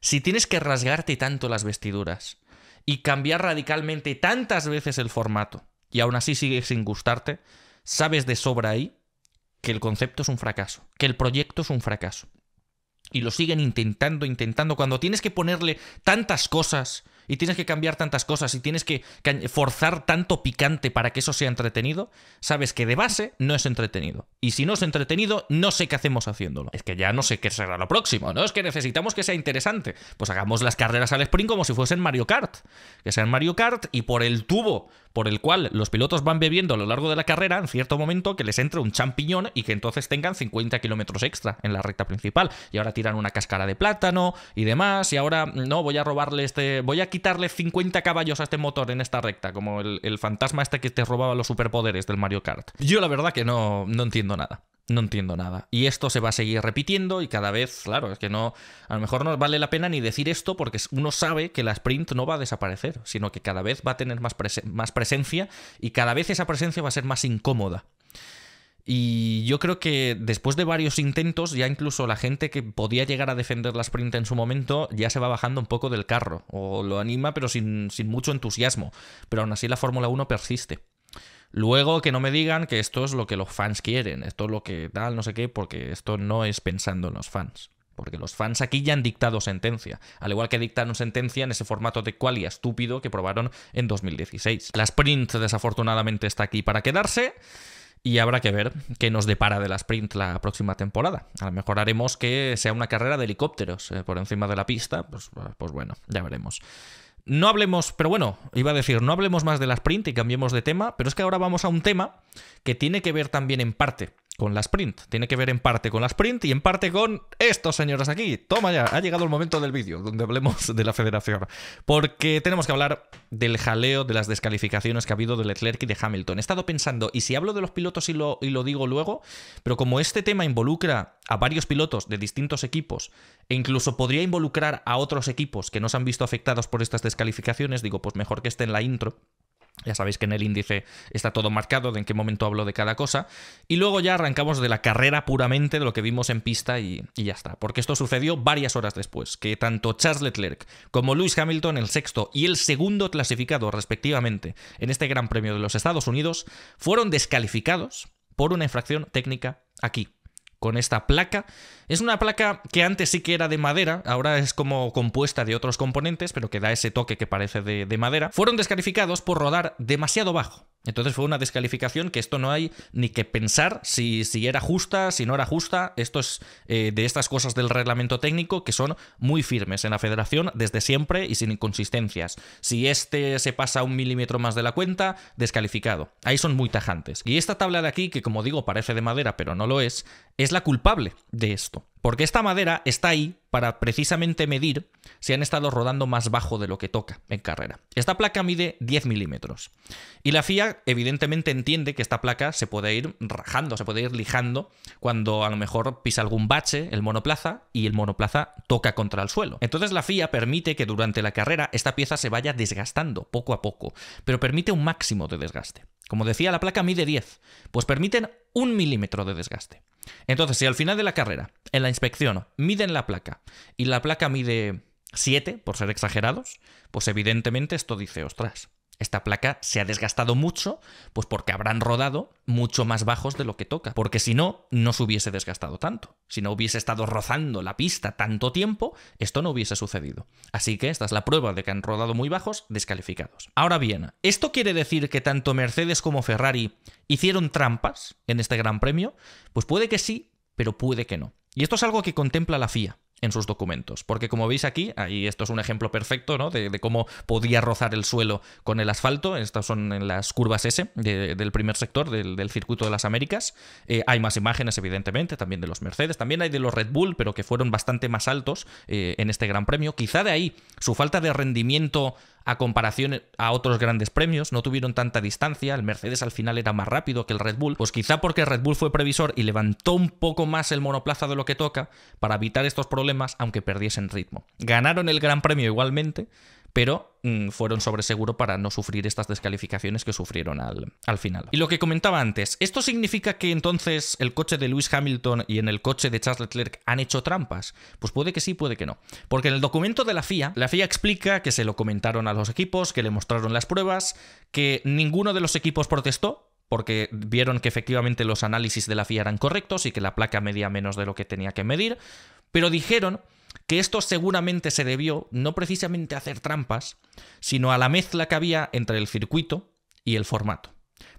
si tienes que rasgarte tanto las vestiduras y cambiar radicalmente tantas veces el formato y aún así sigues sin gustarte, sabes de sobra ahí que el concepto es un fracaso, que el proyecto es un fracaso. Y lo siguen intentando, intentando. Cuando tienes que ponerle tantas cosas y tienes que cambiar tantas cosas y tienes que forzar tanto picante para que eso sea entretenido, sabes que de base no es entretenido. Y si no es entretenido, no sé qué hacemos haciéndolo. Es que ya no sé qué será lo próximo, ¿no? Es que necesitamos que sea interesante. Pues hagamos las carreras al sprint como si fuesen Mario Kart. Que sean Mario Kart y por el tubo por el cual los pilotos van bebiendo a lo largo de la carrera en cierto momento que les entre un champiñón y que entonces tengan 50 kilómetros extra en la recta principal. Y ahora tiran una cáscara de plátano y demás. Y ahora no, voy a robarle este. Voy a quitarle 50 caballos a este motor en esta recta, como el, fantasma este que te robaba los superpoderes del Mario Kart. Yo la verdad que no, no entiendo nada no entiendo nada. Y esto se va a seguir repitiendo y cada vez, claro, es que no, a lo mejor no vale la pena ni decir esto porque uno sabe que la sprint no va a desaparecer, sino que cada vez va a tener más, presencia y cada vez esa presencia va a ser más incómoda. Y yo creo que después de varios intentos, ya incluso la gente que podía llegar a defender la sprint en su momento ya se va bajando un poco del carro, o lo anima pero sin, sin mucho entusiasmo, pero aún así la Fórmula 1 persiste. Luego que no me digan que esto es lo que los fans quieren, esto es lo que tal, no sé qué, porque esto no es pensando en los fans. Porque los fans aquí ya han dictado sentencia, al igual que dictaron sentencia en ese formato de y estúpido que probaron en 2016. La sprint desafortunadamente está aquí para quedarse. Y habrá que ver qué nos depara de la sprint la próxima temporada. A lo mejor haremos que sea una carrera de helicópteros eh, por encima de la pista. pues, pues bueno, ya veremos. No hablemos, pero bueno, iba a decir, no hablemos más de las sprint y cambiemos de tema, pero es que ahora vamos a un tema que tiene que ver también en parte con la sprint. Tiene que ver en parte con la sprint y en parte con estos señores aquí. Toma ya, ha llegado el momento del vídeo donde hablemos de la federación. Porque tenemos que hablar del jaleo, de las descalificaciones que ha habido de Leclerc y de Hamilton. He estado pensando, y si hablo de los pilotos y lo, y lo digo luego, pero como este tema involucra a varios pilotos de distintos equipos, e incluso podría involucrar a otros equipos que no se han visto afectados por estas descalificaciones, digo, pues mejor que esté en la intro ya sabéis que en el índice está todo marcado de en qué momento hablo de cada cosa. Y luego ya arrancamos de la carrera puramente, de lo que vimos en pista y, ya está. Porque esto sucedió varias horas después, que tanto Charles Leclerc como Lewis Hamilton, el sexto y el segundo clasificado respectivamente en este Gran Premio de los Estados Unidos, fueron descalificados por una infracción técnica aquí, con esta placa. Es una placa que antes sí que era de madera, ahora es como compuesta de otros componentes, pero que da ese toque que parece de, madera. Fueron descalificados por rodar demasiado bajo. Entonces fue una descalificación que esto no hay ni que pensar si, si era justa, si no era justa. Esto es eh, de estas cosas del reglamento técnico que son muy firmes en la federación desde siempre y sin inconsistencias. Si este se pasa un milímetro más de la cuenta, descalificado. Ahí son muy tajantes. Y esta tabla de aquí, que como digo parece de madera pero no lo es, es la culpable de esto. Porque esta madera está ahí para precisamente medir si han estado rodando más bajo de lo que toca en carrera. Esta placa mide 10 milímetros. Y la FIA evidentemente entiende que esta placa se puede ir rajando, se puede ir lijando cuando a lo mejor pisa algún bache el monoplaza y el monoplaza toca contra el suelo. Entonces la FIA permite que durante la carrera esta pieza se vaya desgastando poco a poco, pero permite un máximo de desgaste. Como decía, la placa mide 10, pues permiten un milímetro de desgaste. Entonces, si al final de la carrera, en la inspección, miden la placa y la placa mide 7, por ser exagerados, pues evidentemente esto dice, ostras, esta placa se ha desgastado mucho, pues porque habrán rodado mucho más bajos de lo que toca, porque si no, no se hubiese desgastado tanto. Si no hubiese estado rozando la pista tanto tiempo, esto no hubiese sucedido. Así que esta es la prueba de que han rodado muy bajos, descalificados. Ahora bien, ¿esto quiere decir que tanto Mercedes como Ferrari hicieron trampas en este Gran Premio? Pues puede que sí, pero puede que no. Y esto es algo que contempla la FIA en sus documentos. Porque como veis aquí, ahí esto es un ejemplo perfecto ¿no? de, cómo podía rozar el suelo con el asfalto. Estas son las curvas S del primer sector del, circuito de las Américas. Eh, hay más imágenes, evidentemente, también de los Mercedes, también hay de los Red Bull, pero que fueron bastante más altos eh, en este Gran Premio. Quizá de ahí su falta de rendimiento a comparación a otros grandes premios, no tuvieron tanta distancia, el Mercedes al final era más rápido que el Red Bull, pues quizá porque el Red Bull fue previsor y levantó un poco más el monoplaza de lo que toca para evitar estos problemas aunque perdiesen ritmo. Ganaron el Gran Premio igualmente, pero mm, fueron sobre seguro para no sufrir estas descalificaciones que sufrieron al, al final. Y lo que comentaba antes, ¿esto significa que entonces el coche de Lewis Hamilton y en el coche de Charles Leclerc han hecho trampas? Pues puede que sí, puede que no. Porque en el documento de la FIA, la FIA explica que se lo comentaron a los equipos, que le mostraron las pruebas, que ninguno de los equipos protestó, porque vieron que efectivamente los análisis de la FIA eran correctos y que la placa medía menos de lo que tenía que medir, pero dijeron que esto seguramente se debió no precisamente a hacer trampas, sino a la mezcla que había entre el circuito y el formato.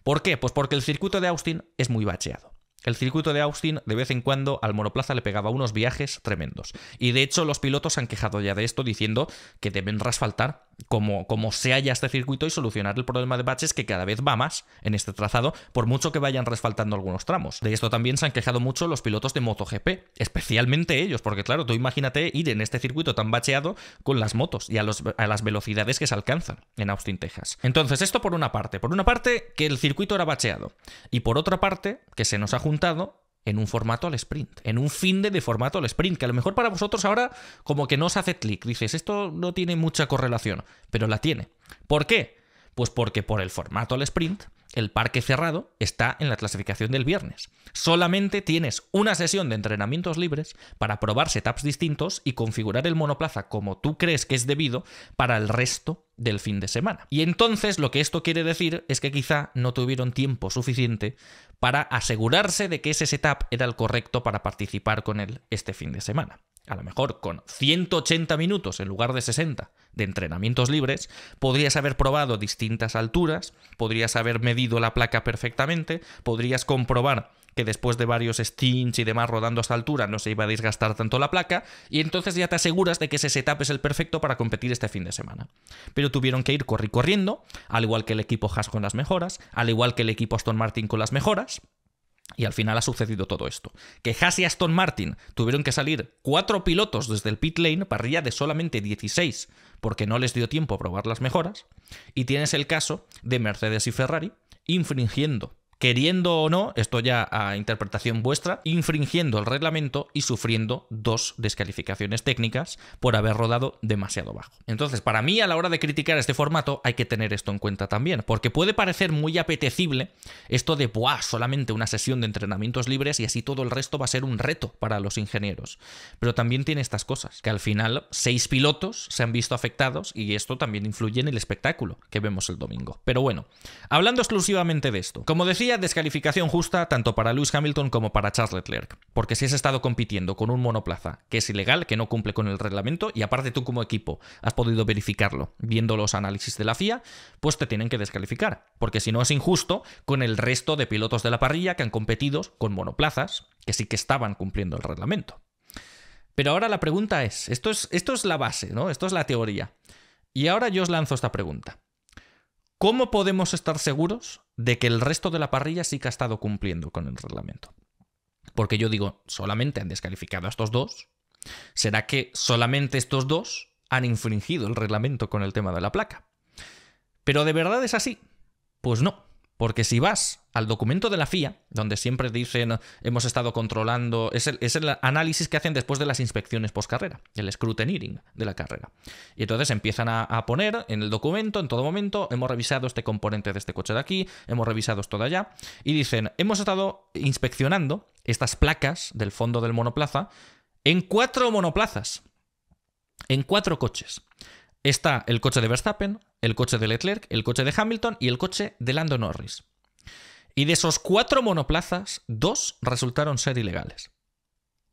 ¿Por qué? Pues porque el circuito de Austin es muy bacheado. El circuito de Austin de vez en cuando al monoplaza le pegaba unos viajes tremendos. Y de hecho los pilotos han quejado ya de esto diciendo que deben rasfaltar como, se sea este circuito y solucionar el problema de baches que cada vez va más en este trazado, por mucho que vayan resfaltando algunos tramos. De esto también se han quejado mucho los pilotos de MotoGP, especialmente ellos, porque claro, tú imagínate ir en este circuito tan bacheado con las motos y a, a las velocidades que se alcanzan en Austin, Texas. Entonces, esto por una parte. Por una parte, que el circuito era bacheado. Y por otra parte, que se nos ha juntado en un formato al sprint, en un fin de, formato al sprint, que a lo mejor para vosotros ahora como que no os hace clic, dices, esto no tiene mucha correlación, pero la tiene. ¿Por qué? Pues porque por el formato al sprint el parque cerrado está en la clasificación del viernes. Solamente tienes una sesión de entrenamientos libres para probar setups distintos y configurar el monoplaza como tú crees que es debido para el resto del fin de semana. Y entonces lo que esto quiere decir es que quizá no tuvieron tiempo suficiente para asegurarse de que ese setup era el correcto para participar con él este fin de semana. A lo mejor con 180 minutos en lugar de 60 de entrenamientos libres, podrías haber probado distintas alturas, podrías haber medido la placa perfectamente, podrías comprobar que después de varios stints y demás rodando a esta altura no se iba a desgastar tanto la placa, y entonces ya te aseguras de que ese setup es el perfecto para competir este fin de semana. Pero tuvieron que ir corri corriendo, al igual que el equipo Haas con las mejoras, al igual que el equipo Aston Martin con las mejoras, y al final ha sucedido todo esto. Que Haas y Aston Martin tuvieron que salir cuatro pilotos desde el pit lane, parrilla de solamente 16, porque no les dio tiempo a probar las mejoras. Y tienes el caso de Mercedes y Ferrari, infringiendo queriendo o no, esto ya a interpretación vuestra, infringiendo el reglamento y sufriendo dos descalificaciones técnicas por haber rodado demasiado bajo. Entonces, para mí, a la hora de criticar este formato, hay que tener esto en cuenta también, porque puede parecer muy apetecible esto de, ¡buah! Solamente una sesión de entrenamientos libres y así todo el resto va a ser un reto para los ingenieros. Pero también tiene estas cosas, que al final seis pilotos se han visto afectados y esto también influye en el espectáculo que vemos el domingo. Pero bueno, hablando exclusivamente de esto, como decía, descalificación justa tanto para Lewis Hamilton como para Charles Leclerc, porque si has estado compitiendo con un monoplaza que es ilegal, que no cumple con el reglamento, y aparte tú como equipo has podido verificarlo viendo los análisis de la FIA, pues te tienen que descalificar, porque si no es injusto con el resto de pilotos de la parrilla que han competido con monoplazas que sí que estaban cumpliendo el reglamento. Pero ahora la pregunta es, esto es, esto es la base, ¿no? Esto es la teoría. Y ahora yo os lanzo esta pregunta. ¿Cómo podemos estar seguros de que el resto de la parrilla sí que ha estado cumpliendo con el reglamento? Porque yo digo, solamente han descalificado a estos dos. ¿Será que solamente estos dos han infringido el reglamento con el tema de la placa? ¿Pero de verdad es así? Pues no. Porque si vas al documento de la FIA, donde siempre dicen hemos estado controlando, es el, análisis que hacen después de las inspecciones post-carrera, el scrutineering de la carrera. Y entonces empiezan a, a, poner en el documento, en todo momento, hemos revisado este componente de este coche de aquí, hemos revisado esto de allá, y dicen, hemos estado inspeccionando estas placas del fondo del monoplaza en cuatro monoplazas, en cuatro coches. Está el coche de Verstappen, el coche de Leclerc, el coche de Hamilton y el coche de Lando Norris. Y de esos cuatro monoplazas, dos resultaron ser ilegales.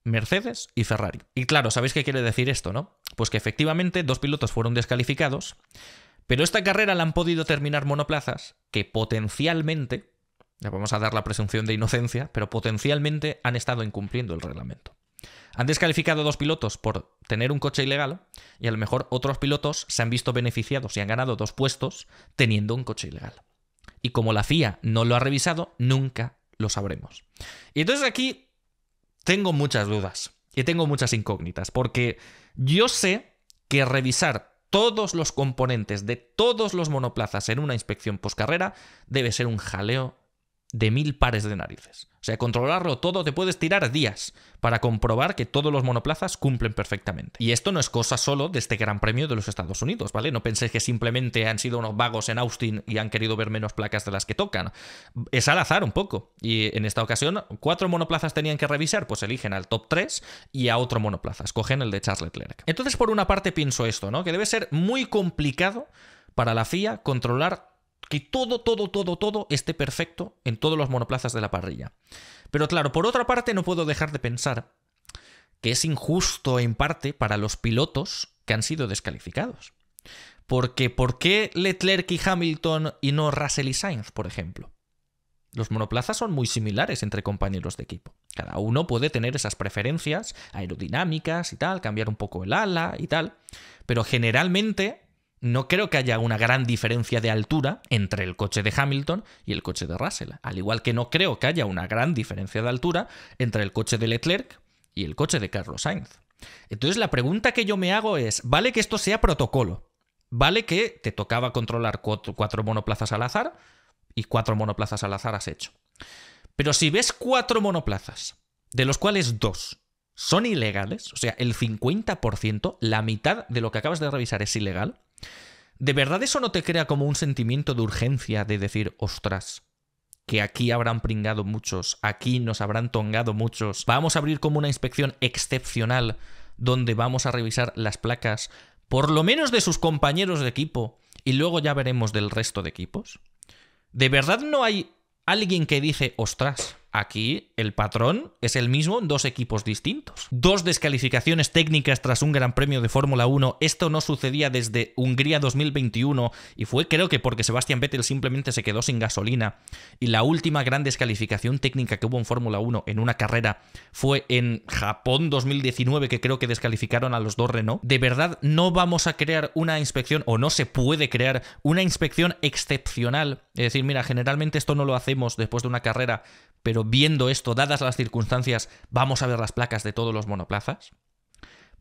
Mercedes y Ferrari. Y claro, ¿sabéis qué quiere decir esto, no? Pues que efectivamente dos pilotos fueron descalificados, pero esta carrera la han podido terminar monoplazas que potencialmente, le vamos a dar la presunción de inocencia, pero potencialmente han estado incumpliendo el reglamento. Han descalificado a dos pilotos por tener un coche ilegal y a lo mejor otros pilotos se han visto beneficiados y han ganado dos puestos teniendo un coche ilegal. Y como la FIA no lo ha revisado, nunca lo sabremos. Y entonces aquí tengo muchas dudas y tengo muchas incógnitas, porque yo sé que revisar todos los componentes de todos los monoplazas en una inspección poscarrera debe ser un jaleo de mil pares de narices. O sea, controlarlo todo te puedes tirar días para comprobar que todos los monoplazas cumplen perfectamente. Y esto no es cosa solo de este Gran Premio de los Estados Unidos, ¿vale? No penséis que simplemente han sido unos vagos en Austin y han querido ver menos placas de las que tocan. Es al azar un poco. Y en esta ocasión, cuatro monoplazas tenían que revisar, pues eligen al top 3 y a otro monoplaza. Escogen el de Charles Leclerc. Entonces, por una parte pienso esto, ¿no? Que debe ser muy complicado para la FIA controlar que todo, todo, todo, todo esté perfecto en todos los monoplazas de la parrilla. Pero claro, por otra parte no puedo dejar de pensar que es injusto en parte para los pilotos que han sido descalificados. Porque ¿por qué Leclerc y Hamilton y no Russell y Sainz, por ejemplo? Los monoplazas son muy similares entre compañeros de equipo. Cada uno puede tener esas preferencias aerodinámicas y tal, cambiar un poco el ala y tal, pero generalmente no creo que haya una gran diferencia de altura entre el coche de Hamilton y el coche de Russell, al igual que no creo que haya una gran diferencia de altura entre el coche de Leclerc y el coche de Carlos Sainz. Entonces la pregunta que yo me hago es, vale que esto sea protocolo, vale que te tocaba controlar cuatro, monoplazas al azar y cuatro monoplazas al azar has hecho. Pero si ves cuatro monoplazas, de los cuales dos son ilegales, o sea, el 50%, la mitad de lo que acabas de revisar es ilegal, ¿De verdad eso no te crea como un sentimiento de urgencia de decir, ostras, que aquí habrán pringado muchos, aquí nos habrán tongado muchos, vamos a abrir como una inspección excepcional donde vamos a revisar las placas, por lo menos de sus compañeros de equipo, y luego ya veremos del resto de equipos? ¿De verdad no hay alguien que dice, ostras, Aquí el patrón es el mismo en dos equipos distintos. Dos descalificaciones técnicas tras un Gran Premio de Fórmula 1. Esto no sucedía desde Hungría 2021 y fue creo que porque Sebastian Vettel simplemente se quedó sin gasolina. Y la última gran descalificación técnica que hubo en Fórmula 1 en una carrera fue en Japón 2019 que creo que descalificaron a los dos Renault. De verdad no vamos a crear una inspección o no se puede crear una inspección excepcional es decir, mira, generalmente esto no lo hacemos después de una carrera, pero viendo esto, dadas las circunstancias, vamos a ver las placas de todos los monoplazas.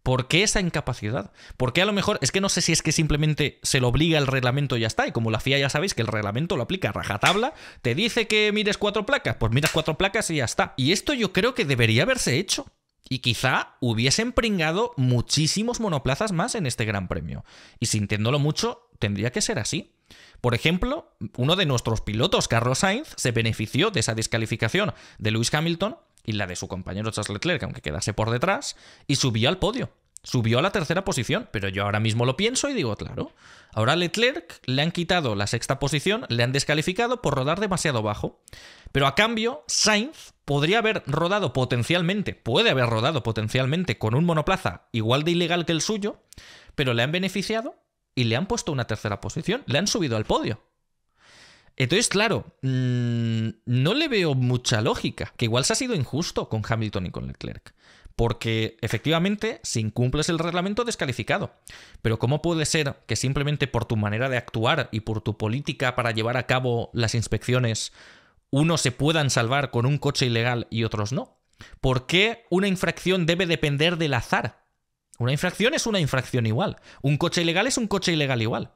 ¿Por qué esa incapacidad? Porque a lo mejor, es que no sé si es que simplemente se lo obliga el reglamento y ya está. Y como la FIA ya sabéis que el reglamento lo aplica a rajatabla, te dice que mires cuatro placas, pues miras cuatro placas y ya está. Y esto yo creo que debería haberse hecho. Y quizá hubiesen pringado muchísimos monoplazas más en este Gran Premio. Y sintiéndolo mucho, tendría que ser así. Por ejemplo, uno de nuestros pilotos, Carlos Sainz, se benefició de esa descalificación de Lewis Hamilton y la de su compañero Charles Leclerc, aunque quedase por detrás, y subió al podio. Subió a la tercera posición, pero yo ahora mismo lo pienso y digo, claro, ahora a Leclerc le han quitado la sexta posición, le han descalificado por rodar demasiado bajo. Pero a cambio, Sainz podría haber rodado potencialmente, puede haber rodado potencialmente con un monoplaza igual de ilegal que el suyo, pero le han beneficiado y le han puesto una tercera posición, le han subido al podio. Entonces, claro, mm, no le veo mucha lógica, que igual se ha sido injusto con Hamilton y con Leclerc, porque efectivamente, si incumples el reglamento, descalificado. Pero ¿cómo puede ser que simplemente por tu manera de actuar y por tu política para llevar a cabo las inspecciones, unos se puedan salvar con un coche ilegal y otros no? ¿Por qué una infracción debe depender del azar? Una infracción es una infracción igual. Un coche ilegal es un coche ilegal igual.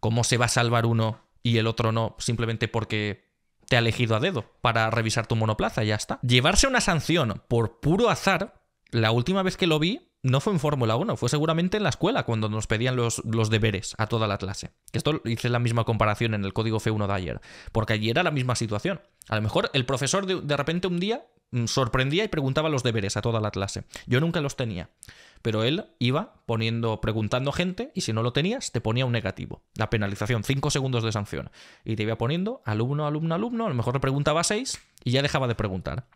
¿Cómo se va a salvar uno y el otro no simplemente porque te ha elegido a dedo para revisar tu monoplaza? Ya está. Llevarse una sanción por puro azar, la última vez que lo vi no fue en Fórmula 1, fue seguramente en la escuela cuando nos pedían los, deberes a toda la clase. Que esto hice la misma comparación en el código F1 de ayer, porque allí era la misma situación. A lo mejor el profesor de repente un día Mm, sorprendía y preguntaba los deberes a toda la clase. Yo nunca los tenía, pero él iba poniendo, preguntando gente y si no lo tenías te ponía un negativo. La penalización, 5 segundos de sanción. Y te iba poniendo alumno, alumno, alumno, a lo mejor le preguntaba seis y ya dejaba de preguntar.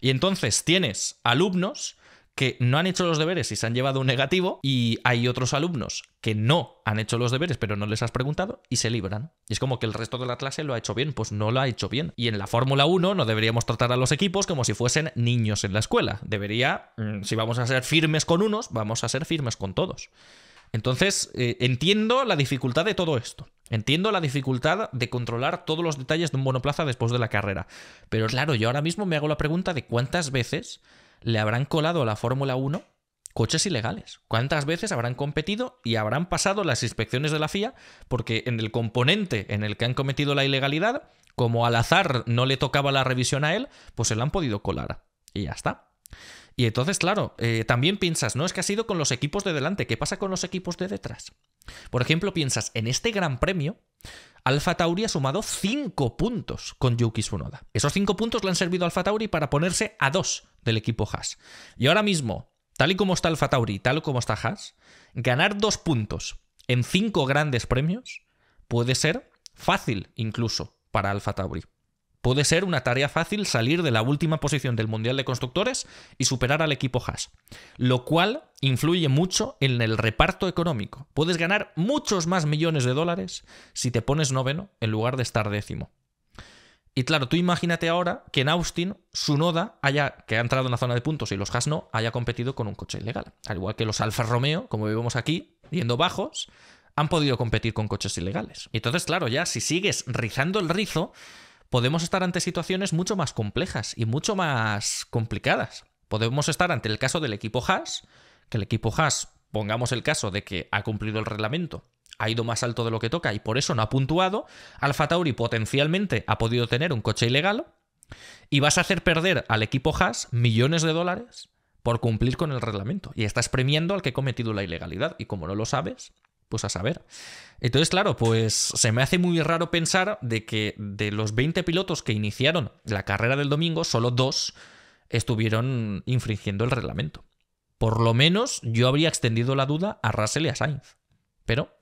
Y entonces tienes alumnos que no han hecho los deberes y se han llevado un negativo y hay otros alumnos que no han hecho los deberes pero no les has preguntado y se libran. Y es como que el resto de la clase lo ha hecho bien, pues no lo ha hecho bien. Y en la Fórmula 1 no deberíamos tratar a los equipos como si fuesen niños en la escuela. Debería, mm, si vamos a ser firmes con unos, vamos a ser firmes con todos. Entonces, eh, entiendo la dificultad de todo esto. Entiendo la dificultad de controlar todos los detalles de un monoplaza después de la carrera. Pero claro, yo ahora mismo me hago la pregunta de cuántas veces le habrán colado a la Fórmula 1 coches ilegales. ¿Cuántas veces habrán competido y habrán pasado las inspecciones de la FIA? Porque en el componente en el que han cometido la ilegalidad, como al azar no le tocaba la revisión a él, pues se la han podido colar. Y ya está. Y entonces, claro, eh, también piensas, no es que ha sido con los equipos de delante, ¿qué pasa con los equipos de detrás? Por ejemplo, piensas, en este gran premio, Alpha Tauri ha sumado 5 puntos con Yuki Tsunoda. Esos 5 puntos le han servido a Alpha Tauri para ponerse a 2 del equipo Haas. Y ahora mismo, tal y como está Alfa Tauri, tal y como está Haas, ganar 2 puntos en 5 grandes premios puede ser fácil incluso para Alfa Tauri. Puede ser una tarea fácil salir de la última posición del Mundial de Constructores y superar al equipo Haas, lo cual influye mucho en el reparto económico. Puedes ganar muchos más millones de dólares si te pones noveno en lugar de estar décimo. Y claro, tú imagínate ahora que en Austin su Noda haya, que ha entrado en la zona de puntos y los Haas no, haya competido con un coche ilegal. Al igual que los Alfa Romeo, como vemos aquí, yendo bajos, han podido competir con coches ilegales. Y entonces, claro, ya si sigues rizando el rizo, podemos estar ante situaciones mucho más complejas y mucho más complicadas. Podemos estar ante el caso del equipo Haas, que el equipo Haas, pongamos el caso de que ha cumplido el reglamento, ha ido más alto de lo que toca y por eso no ha puntuado, Alfa Tauri potencialmente ha podido tener un coche ilegal y vas a hacer perder al equipo Haas millones de dólares por cumplir con el reglamento y estás premiando al que ha cometido la ilegalidad y como no lo sabes, pues a saber. Entonces, claro, pues se me hace muy raro pensar de que de los 20 pilotos que iniciaron la carrera del domingo, solo dos estuvieron infringiendo el reglamento. Por lo menos yo habría extendido la duda a Russell y a Sainz. Pero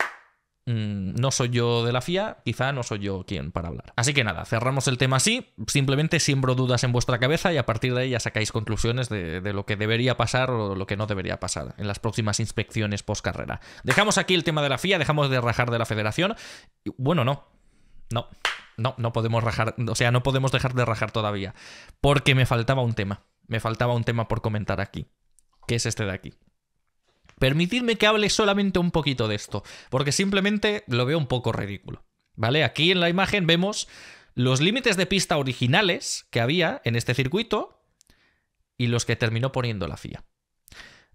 Mm, no soy yo de la FIA, quizá no soy yo quien para hablar. Así que nada, cerramos el tema así, simplemente siembro dudas en vuestra cabeza y a partir de ahí ya sacáis conclusiones de, lo que debería pasar o lo que no debería pasar en las próximas inspecciones post carrera. Dejamos aquí el tema de la FIA, dejamos de rajar de la federación. bueno, no, no, no, no podemos rajar, o sea, no podemos dejar de rajar todavía, porque me faltaba un tema, me faltaba un tema por comentar aquí, que es este de aquí. Permitidme que hable solamente un poquito de esto, porque simplemente lo veo un poco ridículo. ¿Vale? Aquí en la imagen vemos los límites de pista originales que había en este circuito y los que terminó poniendo la FIA.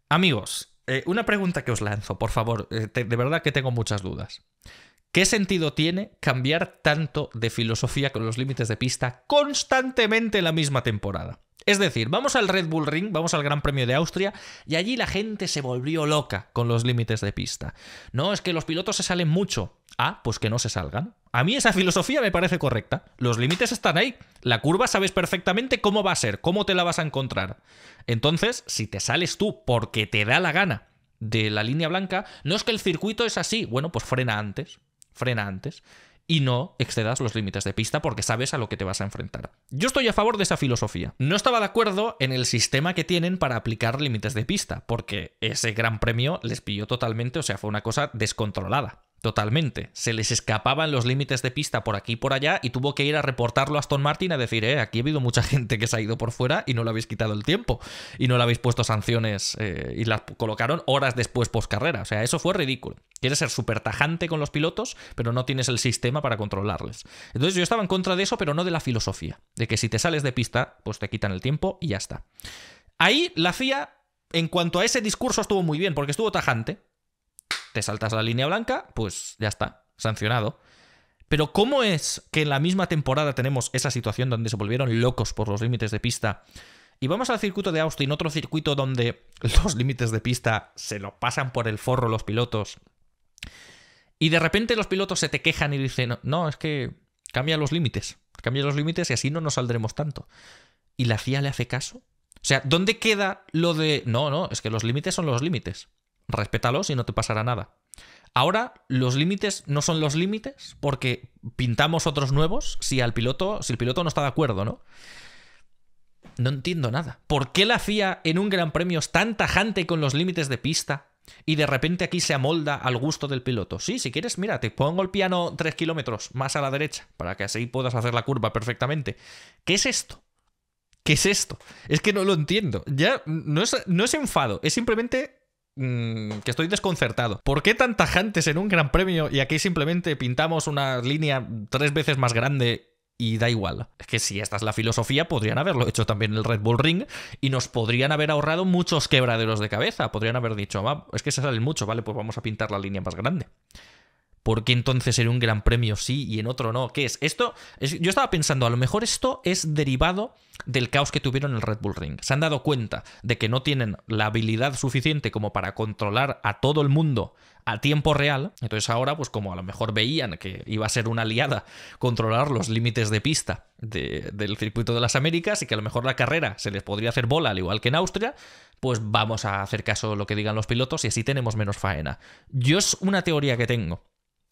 Amigos, eh, una pregunta que os lanzo, por favor, eh, de verdad que tengo muchas dudas. ¿Qué sentido tiene cambiar tanto de filosofía con los límites de pista constantemente en la misma temporada? Es decir, vamos al Red Bull Ring, vamos al Gran Premio de Austria, y allí la gente se volvió loca con los límites de pista. No, es que los pilotos se salen mucho. Ah, pues que no se salgan. A mí esa filosofía me parece correcta. Los límites están ahí. La curva sabes perfectamente cómo va a ser, cómo te la vas a encontrar. Entonces, si te sales tú porque te da la gana de la línea blanca, no es que el circuito es así. Bueno, pues frena antes. Frena antes y no excedas los límites de pista porque sabes a lo que te vas a enfrentar. Yo estoy a favor de esa filosofía. No estaba de acuerdo en el sistema que tienen para aplicar límites de pista, porque ese gran premio les pilló totalmente, o sea, fue una cosa descontrolada. Totalmente. Se les escapaban los límites de pista por aquí y por allá y tuvo que ir a reportarlo a Aston Martin a decir, eh, aquí ha habido mucha gente que se ha ido por fuera y no le habéis quitado el tiempo y no le habéis puesto sanciones eh, y las colocaron horas después post carrera. O sea, eso fue ridículo. Quieres ser súper tajante con los pilotos, pero no tienes el sistema para controlarles. Entonces yo estaba en contra de eso, pero no de la filosofía, de que si te sales de pista, pues te quitan el tiempo y ya está. Ahí la FIA, en cuanto a ese discurso, estuvo muy bien, porque estuvo tajante, te saltas la línea blanca, pues ya está, sancionado. Pero ¿cómo es que en la misma temporada tenemos esa situación donde se volvieron locos por los límites de pista? Y vamos al circuito de Austin, otro circuito donde los límites de pista se lo pasan por el forro los pilotos. Y de repente los pilotos se te quejan y dicen, no, es que cambia los límites, cambia los límites y así no nos saldremos tanto. ¿Y la CIA le hace caso? O sea, ¿dónde queda lo de... No, no, es que los límites son los límites respétalos y no te pasará nada. Ahora los límites no son los límites porque pintamos otros nuevos si al piloto, si el piloto no está de acuerdo, ¿no? No entiendo nada. ¿Por qué la FIA en un Gran Premio es tan tajante con los límites de pista y de repente aquí se amolda al gusto del piloto? Sí, si quieres, mira, te pongo el piano 3 kilómetros más a la derecha para que así puedas hacer la curva perfectamente. ¿Qué es esto? ¿Qué es esto? Es que no lo entiendo. Ya no no es enfado, es simplemente Mm, que estoy desconcertado. ¿Por qué tan tajantes en un gran premio y aquí simplemente pintamos una línea tres veces más grande y da igual. Es que si esta es la filosofía, podrían haberlo hecho también el Red Bull Ring y nos podrían haber ahorrado muchos quebraderos de cabeza. Podrían haber dicho, ah, es que se salen mucho, vale, pues vamos a pintar la línea más grande. ¿por qué entonces en un gran premio sí y en otro no? ¿Qué es? Esto, yo estaba pensando, a lo mejor esto es derivado del caos que tuvieron en el Red Bull Ring. Se han dado cuenta de que no tienen la habilidad suficiente como para controlar a todo el mundo a tiempo real. Entonces ahora, pues como a lo mejor veían que iba a ser una aliada controlar los límites de pista del circuito de las Américas y que a lo mejor la carrera se les podría hacer bola, al igual que en Austria, pues vamos a hacer caso de lo que digan los pilotos y así tenemos menos faena. Yo es una teoría que tengo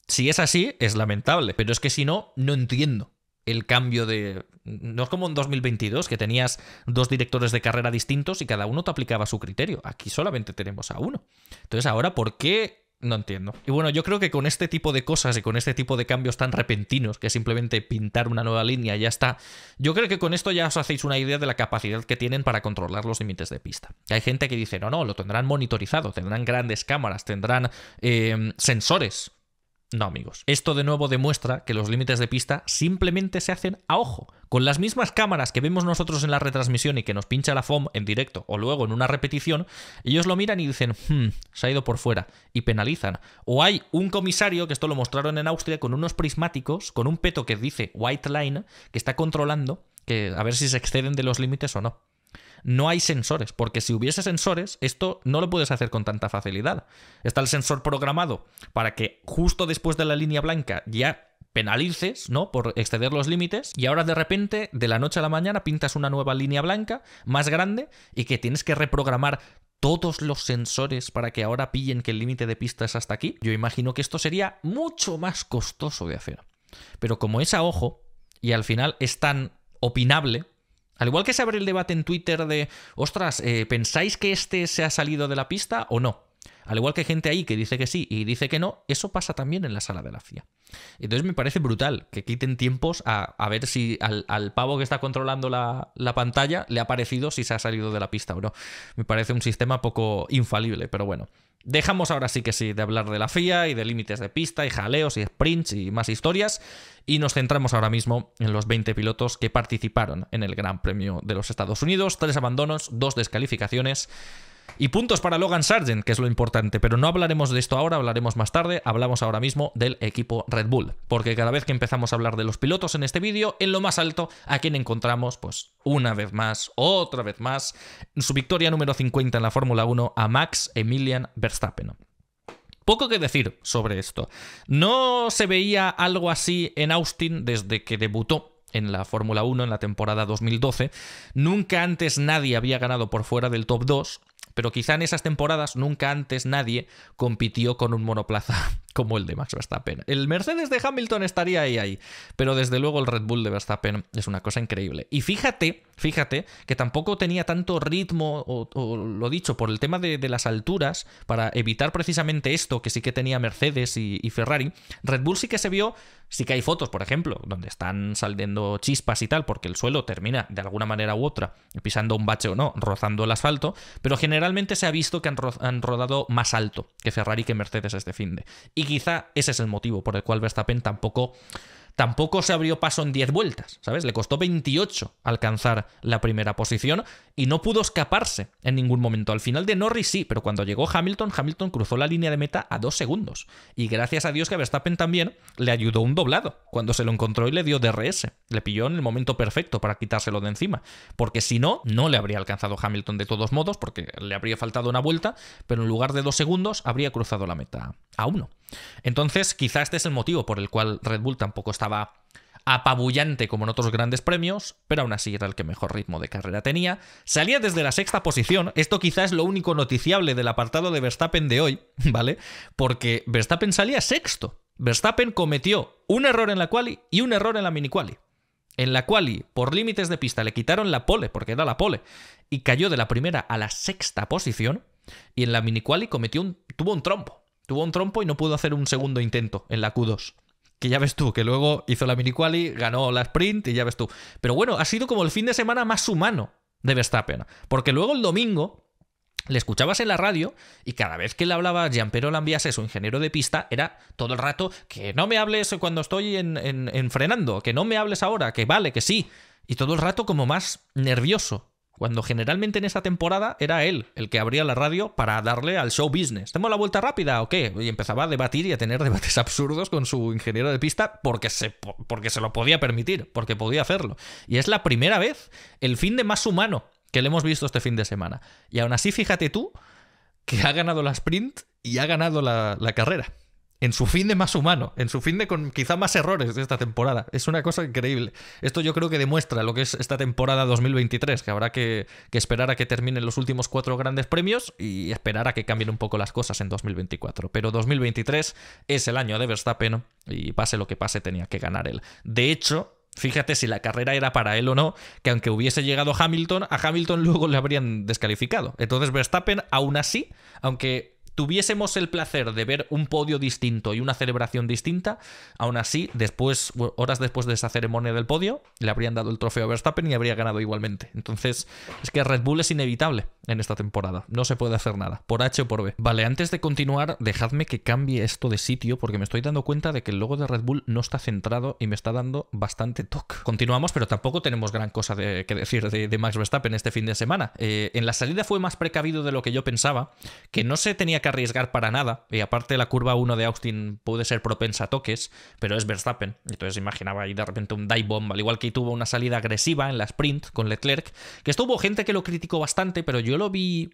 si es así, es lamentable, pero es que si no, no entiendo el cambio de... No es como en 2022, que tenías dos directores de carrera distintos y cada uno te aplicaba su criterio. Aquí solamente tenemos a uno. Entonces ahora, ¿por qué no entiendo. Y bueno, yo creo que con este tipo de cosas y con este tipo de cambios tan repentinos, que simplemente pintar una nueva línea ya está, yo creo que con esto ya os hacéis una idea de la capacidad que tienen para controlar los límites de pista. Hay gente que dice, no, no, lo tendrán monitorizado, tendrán grandes cámaras, tendrán eh, sensores no, amigos. Esto de nuevo demuestra que los límites de pista simplemente se hacen a ojo. Con las mismas cámaras que vemos nosotros en la retransmisión y que nos pincha la FOM en directo o luego en una repetición, ellos lo miran y dicen, hmm, se ha ido por fuera, y penalizan. O hay un comisario, que esto lo mostraron en Austria, con unos prismáticos, con un peto que dice white line, que está controlando que a ver si se exceden de los límites o no no hay sensores, porque si hubiese sensores, esto no lo puedes hacer con tanta facilidad. Está el sensor programado para que justo después de la línea blanca ya penalices, ¿no? Por exceder los límites y ahora de repente, de la noche a la mañana, pintas una nueva línea blanca más grande y que tienes que reprogramar todos los sensores para que ahora pillen que el límite de pista es hasta aquí. Yo imagino que esto sería mucho más costoso de hacer. Pero como es a ojo y al final es tan opinable, al igual que se abre el debate en Twitter de, ostras, eh, ¿pensáis que este se ha salido de la pista o no? Al igual que gente ahí que dice que sí y dice que no, eso pasa también en la sala de la CIA. Entonces me parece brutal que quiten tiempos a, ver si al, pavo que está controlando la, la, pantalla le ha parecido si se ha salido de la pista o no. Me parece un sistema poco infalible, pero bueno. Dejamos ahora sí que sí de hablar de la FIA y de límites de pista y jaleos y sprints y más historias y nos centramos ahora mismo en los 20 pilotos que participaron en el Gran Premio de los Estados Unidos, tres abandonos, dos descalificaciones y puntos para Logan Sargent, que es lo importante, pero no hablaremos de esto ahora, hablaremos más tarde, hablamos ahora mismo del equipo Red Bull, porque cada vez que empezamos a hablar de los pilotos en este vídeo, en lo más alto, a quien encontramos, pues una vez más, otra vez más, su victoria número 50 en la Fórmula 1 a Max Emilian Verstappen poco que decir sobre esto. No se veía algo así en Austin desde que debutó en la Fórmula 1 en la temporada 2012. Nunca antes nadie había ganado por fuera del top 2 pero quizá en esas temporadas nunca antes nadie compitió con un monoplaza como el de Max Verstappen. El Mercedes de Hamilton estaría ahí, ahí, pero desde luego el Red Bull de Verstappen es una cosa increíble. Y fíjate, fíjate que tampoco tenía tanto ritmo, o, lo dicho, por el tema de, las alturas, para evitar precisamente esto que sí que tenía Mercedes y, y Ferrari, Red Bull sí que se vio Sí que hay fotos, por ejemplo, donde están saliendo chispas y tal, porque el suelo termina de alguna manera u otra pisando un bache o no, rozando el asfalto, pero generalmente se ha visto que han, rodado más alto que Ferrari que Mercedes este fin de. Y quizá ese es el motivo por el cual Verstappen tampoco tampoco se abrió paso en 10 vueltas, ¿sabes? Le costó 28 alcanzar la primera posición y no pudo escaparse en ningún momento. Al final de Norris sí, pero cuando llegó Hamilton, Hamilton cruzó la línea de meta a dos segundos. Y gracias a Dios que Verstappen también le ayudó un doblado cuando se lo encontró y le dio DRS. Le pilló en el momento perfecto para quitárselo de encima, porque si no, no le habría alcanzado Hamilton de todos modos, porque le habría faltado una vuelta, pero en lugar de dos segundos habría cruzado la meta a uno. Entonces, quizá este es el motivo por el cual Red Bull tampoco estaba apabullante como en otros grandes premios, pero aún así era el que mejor ritmo de carrera tenía. Salía desde la sexta posición, esto quizá es lo único noticiable del apartado de Verstappen de hoy, ¿vale? Porque Verstappen salía sexto. Verstappen cometió un error en la quali y un error en la mini quali. En la quali, por límites de pista, le quitaron la pole, porque era la pole, y cayó de la primera a la sexta posición. Y en la mini quali cometió un, tuvo un trompo, Tuvo un trompo y no pudo hacer un segundo intento en la Q2. Que ya ves tú, que luego hizo la mini quali, ganó la sprint y ya ves tú. Pero bueno, ha sido como el fin de semana más humano de Verstappen. Porque luego el domingo, le escuchabas en la radio y cada vez que le hablaba Gianpero Lambiase, su ingeniero de pista, era todo el rato que no me hables cuando estoy en, frenando, que no me hables ahora, que vale, que sí. Y todo el rato como más nervioso. Cuando generalmente en esa temporada era él el que abría la radio para darle al show business. tenemos la vuelta rápida o qué? Y empezaba a debatir y a tener debates absurdos con su ingeniero de pista porque se, porque se lo podía permitir, porque podía hacerlo. Y es la primera vez, el fin de más humano que le hemos visto este fin de semana. Y aún así, fíjate tú que ha ganado la sprint y ha ganado la carrera en su fin de más humano, en su fin de con quizá más errores de esta temporada. Es una cosa increíble. Esto yo creo que demuestra lo que es esta temporada 2023, que habrá que, que, esperar a que terminen los últimos cuatro grandes premios y esperar a que cambien un poco las cosas en 2024. Pero 2023 es el año de Verstappen y pase lo que pase tenía que ganar él. De hecho... Fíjate si la carrera era para él o no, que aunque hubiese llegado Hamilton, a Hamilton luego le habrían descalificado. Entonces Verstappen, aún así, aunque tuviésemos el placer de ver un podio distinto y una celebración distinta, aún así, después, horas después de esa ceremonia del podio, le habrían dado el trofeo a Verstappen y habría ganado igualmente. Entonces, es que Red Bull es inevitable en esta temporada. No se puede hacer nada, por H o por B. Vale, antes de continuar, dejadme que cambie esto de sitio porque me estoy dando cuenta de que el logo de Red Bull no está centrado y me está dando bastante toque. Continuamos, pero tampoco tenemos gran cosa que decir de, Max Verstappen este fin de semana. Eh, en la salida fue más precavido de lo que yo pensaba, que no se tenía que arriesgar para nada. Y aparte la curva 1 de Austin puede ser propensa a toques, pero es Verstappen. Entonces imaginaba ahí de repente un dive bomb, al igual que tuvo una salida agresiva en la sprint con Leclerc, que estuvo gente que lo criticó bastante, pero yo lo vi...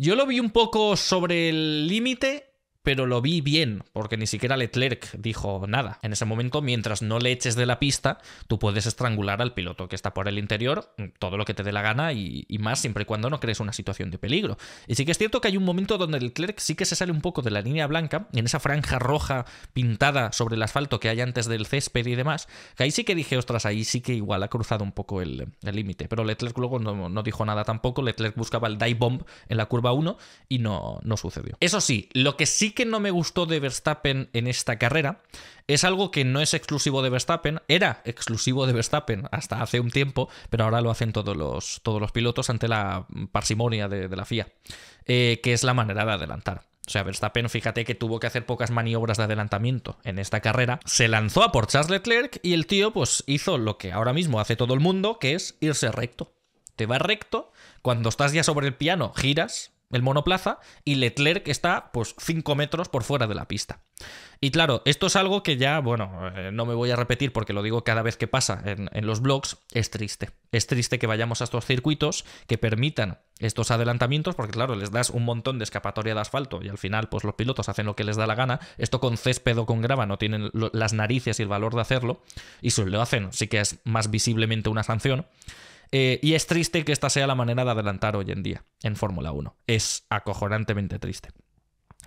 Yo lo vi un poco sobre el límite pero lo vi bien, porque ni siquiera Leclerc dijo nada. En ese momento, mientras no le eches de la pista, tú puedes estrangular al piloto que está por el interior, mm, todo lo que te dé la gana y, más, siempre y cuando no crees una situación de peligro. Y sí que es cierto que hay un momento donde Leclerc sí que se sale un poco de la línea blanca, en esa franja roja pintada sobre el asfalto que hay antes del césped y demás, que ahí sí que dije, ostras, ahí sí que igual ha cruzado un poco el límite. Pero Leclerc luego no, dijo nada tampoco, Leclerc buscaba el dive bomb en la curva 1 y no, no sucedió. Eso sí, lo que sí que no me gustó de Verstappen en esta carrera es algo que no es exclusivo de Verstappen, era exclusivo de Verstappen hasta hace un tiempo, pero ahora lo hacen todos los, todos los pilotos ante la parsimonia de, la FIA, eh, que es la manera de adelantar. O sea, Verstappen, fíjate que tuvo que hacer pocas maniobras de adelantamiento en esta carrera. Se lanzó a por Charles Leclerc y el tío, pues, hizo lo que ahora mismo hace todo el mundo, que es irse recto. Te va recto, cuando estás ya sobre el piano, giras, el monoplaza y Leclerc está pues 5 metros por fuera de la pista. Y claro, esto es algo que ya, bueno, eh, no me voy a repetir porque lo digo cada vez que pasa en, los blogs, es triste. Es triste que vayamos a estos circuitos que permitan estos adelantamientos porque claro, les das un montón de escapatoria de asfalto y al final pues los pilotos hacen lo que les da la gana. Esto con césped o con grava no tienen las narices y el valor de hacerlo y si lo hacen sí que es más visiblemente una sanción. Eh, y es triste que esta sea la manera de adelantar hoy en día en Fórmula 1. Es acojonantemente triste.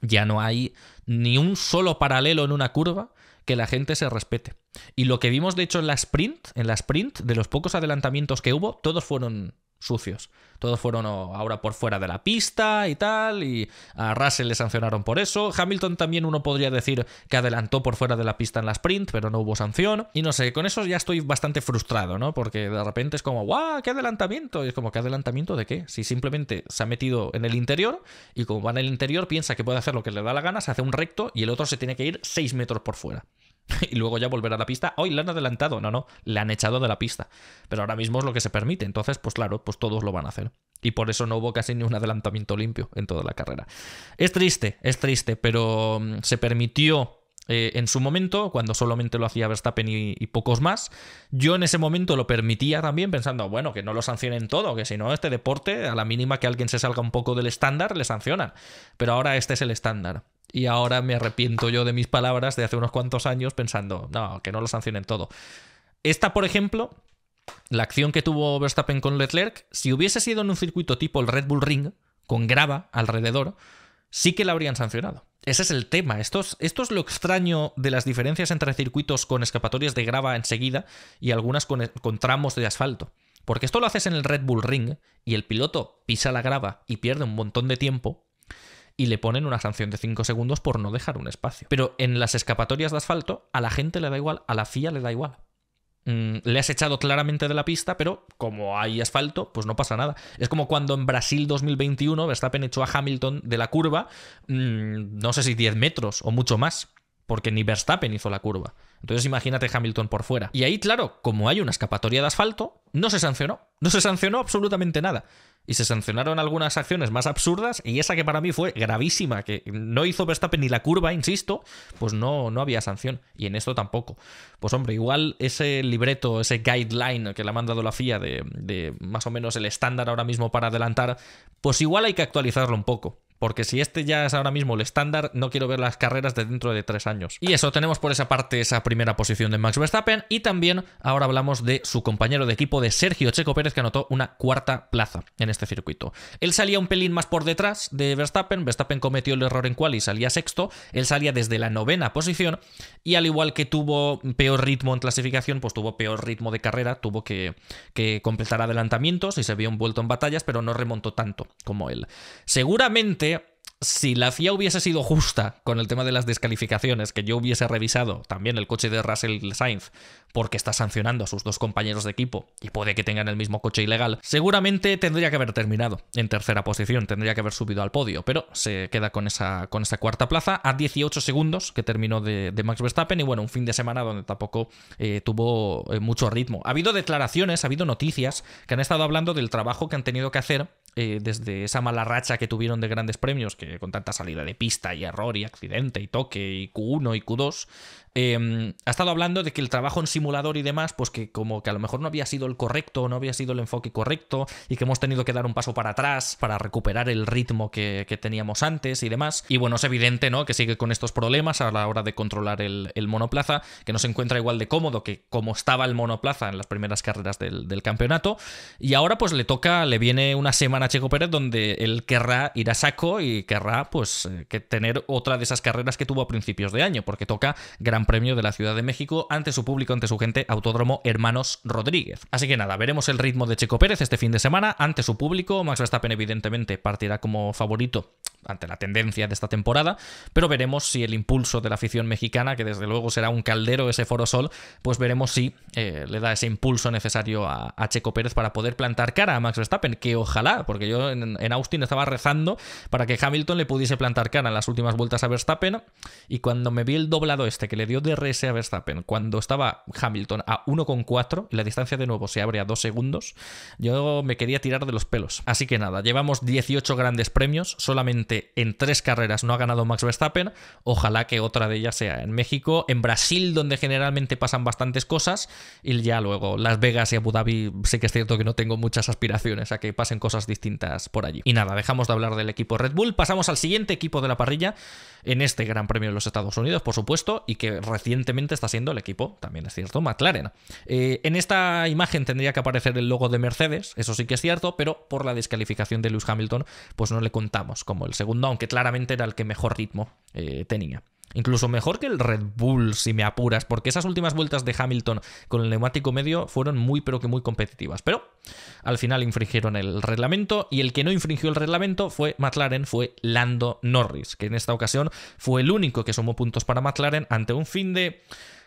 Ya no hay ni un solo paralelo en una curva que la gente se respete. Y lo que vimos, de hecho, en la sprint, en la sprint, de los pocos adelantamientos que hubo, todos fueron sucios. Todos fueron oh, ahora por fuera de la pista y tal, y a Russell le sancionaron por eso. Hamilton también uno podría decir que adelantó por fuera de la pista en la sprint, pero no hubo sanción. Y no sé, con eso ya estoy bastante frustrado, ¿no? Porque de repente es como, ¡guau! ¡Qué adelantamiento! Y es como, ¿qué adelantamiento de qué? Si simplemente se ha metido en el interior y como va en el interior piensa que puede hacer lo que le da la gana, se hace un recto y el otro se tiene que ir 6 metros por fuera. y luego ya volver a la pista. Hoy le han adelantado, no, no, le han echado de la pista. Pero ahora mismo es lo que se permite. Entonces, pues claro, pues todos lo van a hacer. Y por eso no hubo casi ni un adelantamiento limpio en toda la carrera. Es triste, es triste, pero mm, se permitió eh, en su momento, cuando solamente lo hacía Verstappen y, y, pocos más. Yo en ese momento lo permitía también pensando, bueno, que no lo sancionen todo, que si no, este deporte, a la mínima que alguien se salga un poco del estándar, le sancionan. Pero ahora este es el estándar y ahora me arrepiento yo de mis palabras de hace unos cuantos años pensando, no, que no lo sancionen todo. Esta, por ejemplo, la acción que tuvo Verstappen con Leclerc, si hubiese sido en un circuito tipo el Red Bull Ring, con grava alrededor, sí que la habrían sancionado. Ese es el tema. Esto es, esto es lo extraño de las diferencias entre circuitos con escapatorias de grava enseguida y algunas con tramos de asfalto. Porque esto lo haces en el Red Bull Ring y el piloto pisa la grava y pierde un montón de tiempo, y le ponen una sanción de 5 segundos por no dejar un espacio. Pero en las escapatorias de asfalto, a la gente le da igual, a la FIA le da igual. Mm, le has echado claramente de la pista, pero como hay asfalto, pues no pasa nada. Es como cuando en Brasil 2021 Verstappen echó a Hamilton de la curva, mm, no sé si 10 metros o mucho más porque ni Verstappen hizo la curva. Entonces imagínate Hamilton por fuera. Y ahí, claro, como hay una escapatoria de asfalto, no se sancionó. No se sancionó absolutamente nada. Y se sancionaron algunas acciones más absurdas y esa que para mí fue gravísima, que no hizo Verstappen ni la curva, insisto, pues no, no había sanción. Y en esto tampoco. Pues hombre, igual ese libreto, ese guideline que le ha mandado la FIA de más o menos el estándar ahora mismo para adelantar, pues igual hay que actualizarlo un poco. Porque si este ya es ahora mismo el estándar, no quiero ver las carreras de dentro de tres años. Y eso, tenemos por esa parte esa primera posición de Max Verstappen. Y también ahora hablamos de su compañero de equipo de Sergio Checo Pérez, que anotó una cuarta plaza en este circuito. Él salía un pelín más por detrás de Verstappen. Verstappen cometió el error en cual y salía sexto. Él salía desde la novena posición. Y al igual que tuvo peor ritmo en clasificación, pues tuvo peor ritmo de carrera. Tuvo que, que completar adelantamientos y se vio envuelto en batallas, pero no remontó tanto como él. Seguramente si la FIA hubiese sido justa con el tema de las descalificaciones, que yo hubiese revisado también el coche de Russell Sainz, porque está sancionando a sus dos compañeros de equipo y puede que tengan el mismo coche ilegal, seguramente tendría que haber terminado en tercera posición, tendría que haber subido al podio, pero se queda con esa, cuarta plaza a 18 segundos que terminó de, Max Verstappen y bueno, un fin de semana donde tampoco eh, tuvo eh, mucho ritmo. Ha habido declaraciones, ha habido noticias que han estado hablando del trabajo que han tenido que hacer eh, desde esa mala racha que tuvieron de grandes premios, que con tanta salida de pista y error y accidente y toque y Q1 y Q2, Em, ha estado hablando de que el trabajo en simulador y demás, pues que como que a lo mejor no había sido el correcto, no había sido el enfoque correcto y que hemos tenido que dar un paso para atrás para recuperar el ritmo que, teníamos antes y demás. Y bueno, es evidente, ¿no? Que sigue con estos problemas a la hora de controlar el, monoplaza, que no se encuentra igual de cómodo que como estaba el monoplaza en las primeras carreras del, campeonato. Y ahora pues le toca, le viene una semana a Checo Pérez donde él querrá ir a saco y querrá pues eh, tener otra de esas carreras que tuvo a principios de año, porque toca gran Premio de la Ciudad de México ante su público, ante su gente, Autódromo Hermanos Rodríguez. Así que nada, veremos el ritmo de Checo Pérez este fin de semana ante su público. Max Verstappen evidentemente partirá como favorito ante la tendencia de esta temporada, pero veremos si el impulso de la afición mexicana, que desde luego será un caldero ese Foro Sol, pues veremos si eh, le da ese impulso necesario a, Checo Pérez para poder plantar cara a Max Verstappen, que ojalá, porque yo en, Austin estaba rezando para que Hamilton le pudiese plantar cara en las últimas vueltas a Verstappen, y cuando me vi el doblado este que le dio DRS a Verstappen, cuando estaba Hamilton a 1,4 y la distancia de nuevo se abre a 2 segundos, yo me quería tirar de los pelos. Así que nada, llevamos 18 grandes premios, solamente en tres carreras no ha ganado Max Verstappen. Ojalá que otra de ellas sea en México, en Brasil, donde generalmente pasan bastantes cosas, y ya luego Las Vegas y Abu Dhabi, sé que es cierto que no tengo muchas aspiraciones a que pasen cosas distintas por allí. Y nada, dejamos de hablar del equipo Red Bull, pasamos al siguiente equipo de la parrilla, en este Gran Premio de los Estados Unidos, por supuesto, y que recientemente está siendo el equipo, también es cierto, McLaren. Eh, en esta imagen tendría que aparecer el logo de Mercedes, eso sí que es cierto, pero por la descalificación de Lewis Hamilton, pues no le contamos como el segundo, aunque claramente era el que mejor ritmo eh, tenía. Incluso mejor que el Red Bull, si me apuras, porque esas últimas vueltas de Hamilton con el neumático medio fueron muy, pero que muy competitivas. Pero al final infringieron el reglamento y el que no infringió el reglamento fue McLaren, fue Lando Norris, que en esta ocasión fue el único que sumó puntos para McLaren ante un fin de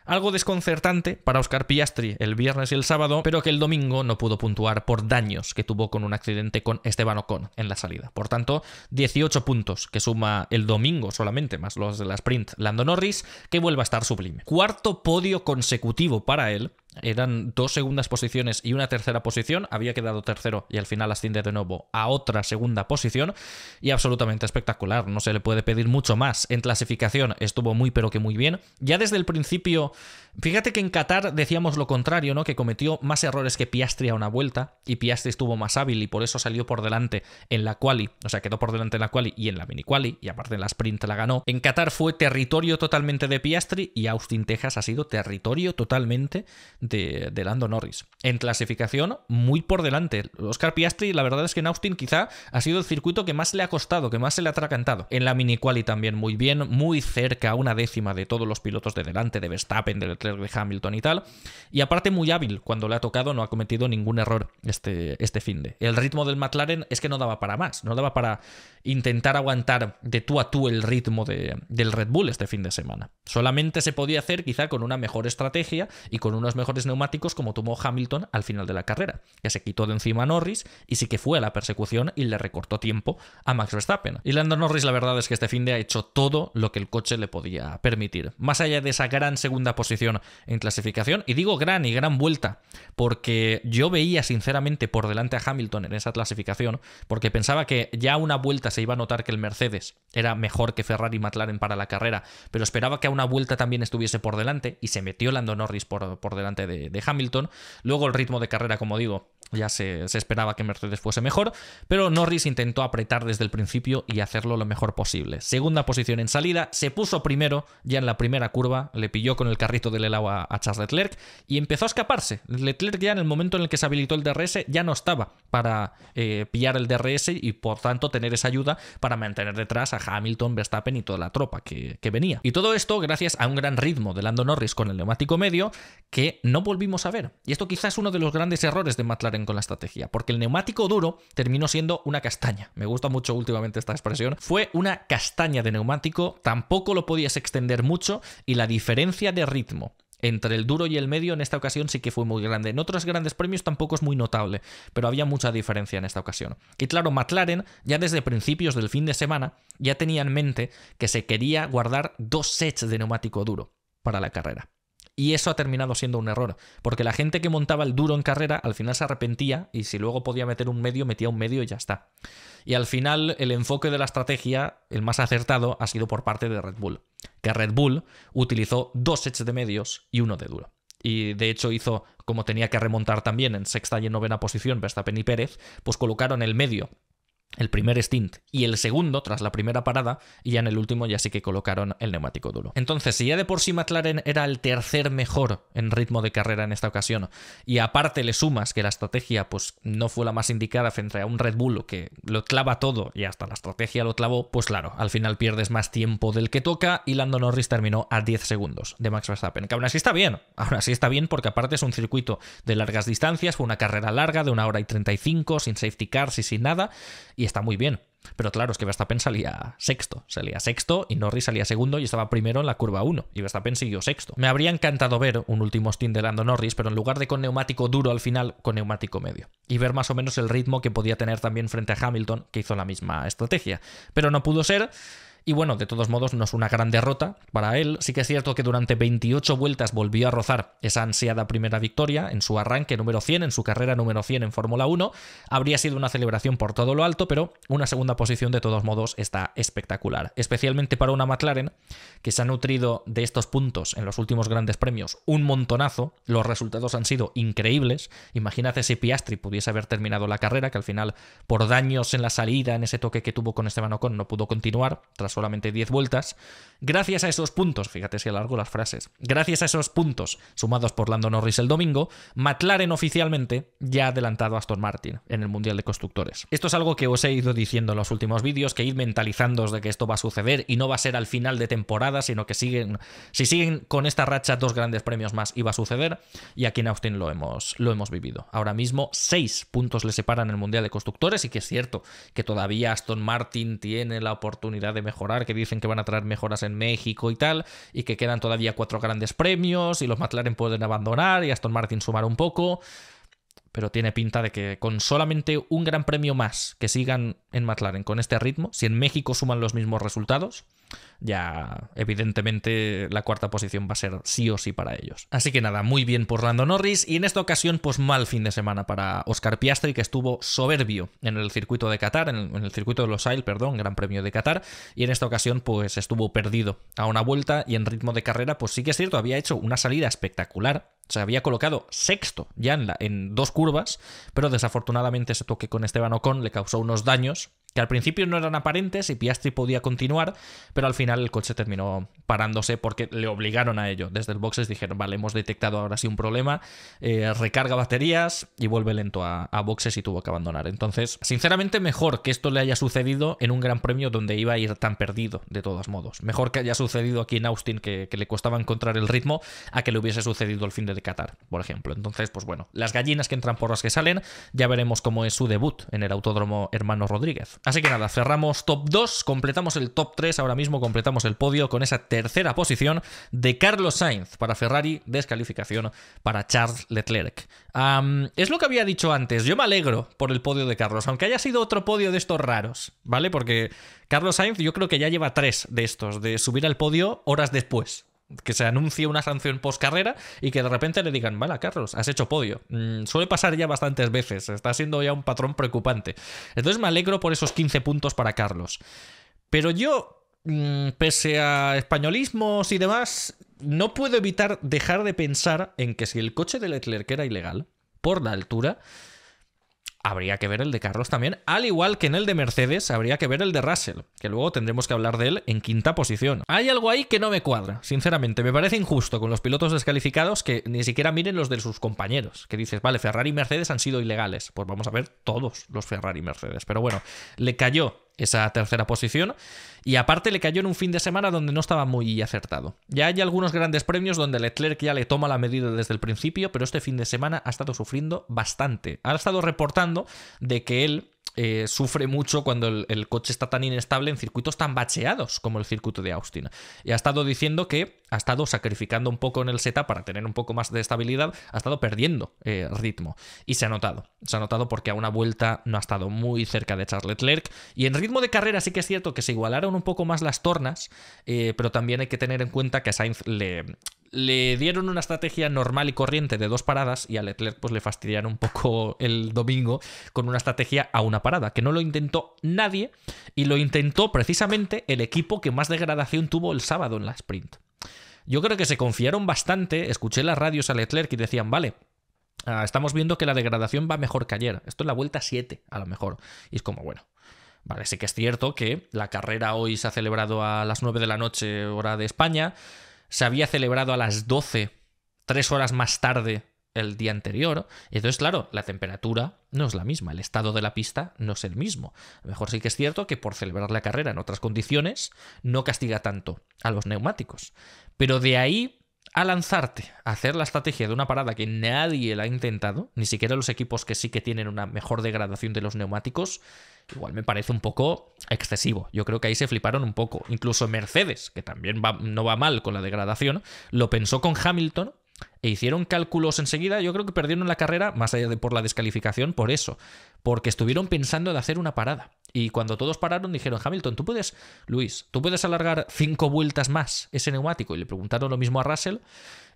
algo desconcertante para Oscar Piastri el viernes y el sábado, pero que el domingo no pudo puntuar por daños que tuvo con un accidente con Esteban Ocon en la salida. Por tanto, 18 puntos que suma el domingo solamente, más los de la sprint Lando Norris, que vuelve a estar sublime. Cuarto podio consecutivo para él, eran dos segundas posiciones y una tercera posición. Había quedado tercero y al final asciende de nuevo a otra segunda posición. Y absolutamente espectacular. No se le puede pedir mucho más. En clasificación estuvo muy pero que muy bien. Ya desde el principio, fíjate que en Qatar decíamos lo contrario, ¿no? Que cometió más errores que Piastri a una vuelta. Y Piastri estuvo más hábil y por eso salió por delante en la quali. O sea, quedó por delante en la quali y en la mini quali. Y aparte en la sprint la ganó. En Qatar fue territorio totalmente de Piastri y Austin, Texas ha sido territorio totalmente de, Lando Norris. En clasificación, muy por delante. Oscar Piastri, la verdad es que en Austin quizá ha sido el circuito que más le ha costado, que más se le ha atracantado. En la mini quali también muy bien, muy cerca, una décima de todos los pilotos de delante, de Verstappen, de de Hamilton y tal. Y aparte muy hábil, cuando le ha tocado no ha cometido ningún error este, este fin de. El ritmo del McLaren es que no daba para más, no daba para intentar aguantar de tú a tú el ritmo de, del Red Bull este fin de semana. Solamente se podía hacer quizá con una mejor estrategia y con unos mejores neumáticos como tomó Hamilton al final de la carrera, que se quitó de encima a Norris y sí que fue a la persecución y le recortó tiempo a Max Verstappen. Y Lando Norris la verdad es que este fin de ha hecho todo lo que el coche le podía permitir. Más allá de esa gran segunda posición en clasificación, y digo gran y gran vuelta, porque yo veía sinceramente por delante a Hamilton en esa clasificación, porque pensaba que ya una vuelta se iba a notar que el Mercedes era mejor que Ferrari y McLaren para la carrera, pero esperaba que a una vuelta también estuviese por delante y se metió Lando Norris por, por delante de, Hamilton. Luego el ritmo de carrera, como digo, ya se, esperaba que Mercedes fuese mejor, pero Norris intentó apretar desde el principio y hacerlo lo mejor posible. Segunda posición en salida, se puso primero ya en la primera curva, le pilló con el carrito del helado a, Charles Leclerc y empezó a escaparse. Leclerc ya en el momento en el que se habilitó el DRS ya no estaba para eh, pillar el DRS y por tanto tener esa ayuda para mantener detrás a Hamilton, Verstappen y toda la tropa que, venía. Y todo esto gracias a un gran ritmo de Lando Norris con el neumático medio que no volvimos a ver. Y esto quizás es uno de los grandes errores de McLaren con la estrategia, porque el neumático duro terminó siendo una castaña. Me gusta mucho últimamente esta expresión. Fue una castaña de neumático, tampoco lo podías extender mucho y la diferencia de ritmo entre el duro y el medio en esta ocasión sí que fue muy grande. En otros grandes premios tampoco es muy notable, pero había mucha diferencia en esta ocasión. Y claro, McLaren ya desde principios del fin de semana ya tenía en mente que se quería guardar dos sets de neumático duro para la carrera. Y eso ha terminado siendo un error, porque la gente que montaba el duro en carrera al final se arrepentía y si luego podía meter un medio, metía un medio y ya está. Y al final el enfoque de la estrategia, el más acertado, ha sido por parte de Red Bull, que Red Bull utilizó dos sets de medios y uno de duro. Y de hecho hizo, como tenía que remontar también en sexta y en novena posición Verstappen y Pérez, pues colocaron el medio el primer stint y el segundo tras la primera parada y ya en el último ya sí que colocaron el neumático duro. Entonces, si ya de por sí McLaren era el tercer mejor en ritmo de carrera en esta ocasión y aparte le sumas que la estrategia pues no fue la más indicada frente a un Red Bull que lo clava todo y hasta la estrategia lo clavó, pues claro, al final pierdes más tiempo del que toca y Lando Norris terminó a 10 segundos de Max Verstappen, que aún así está bien, aún así está bien porque aparte es un circuito de largas distancias, fue una carrera larga de una hora y 35 sin safety cars y sin nada y está muy bien. Pero claro, es que Verstappen salía sexto, salía sexto y Norris salía segundo y estaba primero en la curva 1 y Verstappen siguió sexto. Me habría encantado ver un último stint de Lando Norris, pero en lugar de con neumático duro al final, con neumático medio. Y ver más o menos el ritmo que podía tener también frente a Hamilton, que hizo la misma estrategia. Pero no pudo ser y bueno, de todos modos no es una gran derrota para él. Sí que es cierto que durante 28 vueltas volvió a rozar esa ansiada primera victoria en su arranque número 100, en su carrera número 100 en Fórmula 1. Habría sido una celebración por todo lo alto, pero una segunda posición de todos modos está espectacular. Especialmente para una McLaren que se ha nutrido de estos puntos en los últimos grandes premios un montonazo. Los resultados han sido increíbles. Imagínate si Piastri pudiese haber terminado la carrera, que al final por daños en la salida, en ese toque que tuvo con Esteban Ocon, no pudo continuar tras solamente 10 vueltas. Gracias a esos puntos, fíjate si alargo las frases, gracias a esos puntos sumados por Lando Norris el domingo, McLaren oficialmente ya ha adelantado a Aston Martin en el Mundial de Constructores. Esto es algo que os he ido diciendo en los últimos vídeos, que ir mentalizándoos de que esto va a suceder y no va a ser al final de temporada, sino que siguen, si siguen con esta racha dos grandes premios más iba a suceder y aquí en Austin lo hemos, lo hemos vivido. Ahora mismo 6 puntos le separan el Mundial de Constructores y que es cierto que todavía Aston Martin tiene la oportunidad de mejorar que dicen que van a traer mejoras en México y tal, y que quedan todavía cuatro grandes premios, y los McLaren pueden abandonar, y Aston Martin sumar un poco. Pero tiene pinta de que con solamente un gran premio más que sigan en McLaren con este ritmo, si en México suman los mismos resultados, ya evidentemente la cuarta posición va a ser sí o sí para ellos. Así que nada, muy bien por Lando Norris y en esta ocasión pues mal fin de semana para Oscar Piastri que estuvo soberbio en el circuito de Qatar, en el, circuito de Los Ailes, perdón, Gran Premio de Qatar y en esta ocasión pues estuvo perdido a una vuelta y en ritmo de carrera pues sí que es cierto, había hecho una salida espectacular, se había colocado sexto ya en, en, dos curvas, pero desafortunadamente ese toque con Esteban Ocon le causó unos daños que al principio no eran aparentes y Piastri podía continuar, pero al final el coche terminó parándose porque le obligaron a ello. Desde el boxes dijeron, vale, hemos detectado ahora sí un problema, eh, recarga baterías y vuelve lento a, boxes y tuvo que abandonar. Entonces, sinceramente, mejor que esto le haya sucedido en un gran premio donde iba a ir tan perdido, de todos modos. Mejor que haya sucedido aquí en Austin, que, le costaba encontrar el ritmo, a que le hubiese sucedido el fin de Qatar, por ejemplo. Entonces, pues bueno, las gallinas que entran por las que salen, ya veremos cómo es su debut en el Autódromo Hermano Rodríguez. Así que nada, cerramos top 2, completamos el top 3, ahora mismo completamos el podio con esa tercera posición de Carlos Sainz para Ferrari, descalificación para Charles Leclerc. es lo que había dicho antes, yo me alegro por el podio de Carlos, aunque haya sido otro podio de estos raros, ¿vale? Porque Carlos Sainz yo creo que ya lleva tres de estos, de subir al podio horas después que se anuncie una sanción post carrera y que de repente le digan, vale, Carlos, has hecho podio. Mm, suele pasar ya bastantes veces, está siendo ya un patrón preocupante. Entonces me alegro por esos 15 puntos para Carlos. Pero yo, mm, pese a españolismos y demás, no puedo evitar dejar de pensar en que si el coche de Leclerc era ilegal, por la altura, habría que ver el de Carlos también, al igual que en el de Mercedes, habría que ver el de Russell, que luego tendremos que hablar de él en quinta posición. Hay algo ahí que no me cuadra, sinceramente, me parece injusto con los pilotos descalificados que ni siquiera miren los de sus compañeros, que dices, vale, Ferrari y Mercedes han sido ilegales, pues vamos a ver todos los Ferrari y Mercedes, pero bueno, le cayó esa tercera posición. Y aparte le cayó en un fin de semana donde no estaba muy acertado. Ya hay algunos grandes premios donde Leclerc ya le toma la medida desde el principio, pero este fin de semana ha estado sufriendo bastante. Ha estado reportando de que él eh, sufre mucho cuando el, coche está tan inestable en circuitos tan bacheados como el circuito de Austin. Y ha estado diciendo que ha estado sacrificando un poco en el setup para tener un poco más de estabilidad, ha estado perdiendo eh, ritmo. Y se ha notado, se ha notado porque a una vuelta no ha estado muy cerca de Charles Leclerc. Y en ritmo de carrera sí que es cierto que se igualaron un poco más las tornas, eh, pero también hay que tener en cuenta que a Sainz le, le dieron una estrategia normal y corriente de dos paradas y a Leclerc pues le fastidiaron un poco el domingo con una estrategia a una parada, que no lo intentó nadie y lo intentó precisamente el equipo que más degradación tuvo el sábado en la sprint. Yo creo que se confiaron bastante, escuché las radios a Leclerc y decían, vale, ah, estamos viendo que la degradación va mejor que ayer, esto es la vuelta 7 a lo mejor, y es como, bueno, Vale, sí que es cierto que la carrera hoy se ha celebrado a las 9 de la noche, hora de España se había celebrado a las 12, tres horas más tarde el día anterior. Entonces, claro, la temperatura no es la misma, el estado de la pista no es el mismo. A lo mejor sí que es cierto que por celebrar la carrera en otras condiciones no castiga tanto a los neumáticos. Pero de ahí a lanzarte a hacer la estrategia de una parada que nadie la ha intentado, ni siquiera los equipos que sí que tienen una mejor degradación de los neumáticos, igual me parece un poco excesivo. Yo creo que ahí se fliparon un poco. Incluso Mercedes, que también no va mal con la degradación, lo pensó con Hamilton e hicieron cálculos enseguida. Yo creo que perdieron la carrera, más allá de por la descalificación, por eso, porque estuvieron pensando de hacer una parada. Y cuando todos pararon, dijeron, Hamilton, tú puedes, Luis, tú puedes alargar cinco vueltas más ese neumático. Y le preguntaron lo mismo a Russell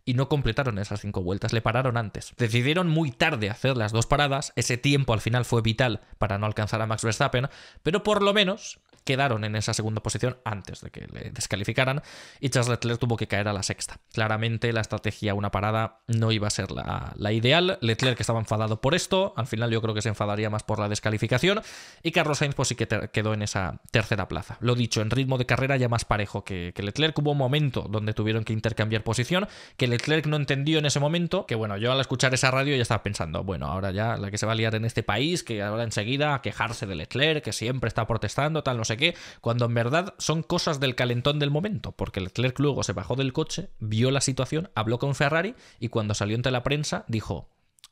y no completaron esas cinco vueltas, le pararon antes. Decidieron muy tarde hacer las dos paradas, ese tiempo al final fue vital para no alcanzar a Max Verstappen, pero por lo menos quedaron en esa segunda posición antes de que le descalificaran y Charles Leclerc tuvo que caer a la sexta. Claramente la estrategia una parada no iba a ser la, ideal, Leclerc estaba enfadado por esto, al final yo creo que se enfadaría más por la descalificación y Carlos Sainz pues sí que quedó en esa tercera plaza. Lo dicho, en ritmo de carrera ya más parejo que, que Leclerc, hubo un momento donde tuvieron que intercambiar posición, que Leclerc no entendió en ese momento, que bueno, yo al escuchar esa radio ya estaba pensando, bueno, ahora ya la que se va a liar en este país, que ahora enseguida a quejarse de Leclerc, que siempre está protestando, tal, no sé qué, cuando en verdad son cosas del calentón del momento, porque Leclerc luego se bajó del coche, vio la situación, habló con Ferrari y cuando salió ante la prensa dijo,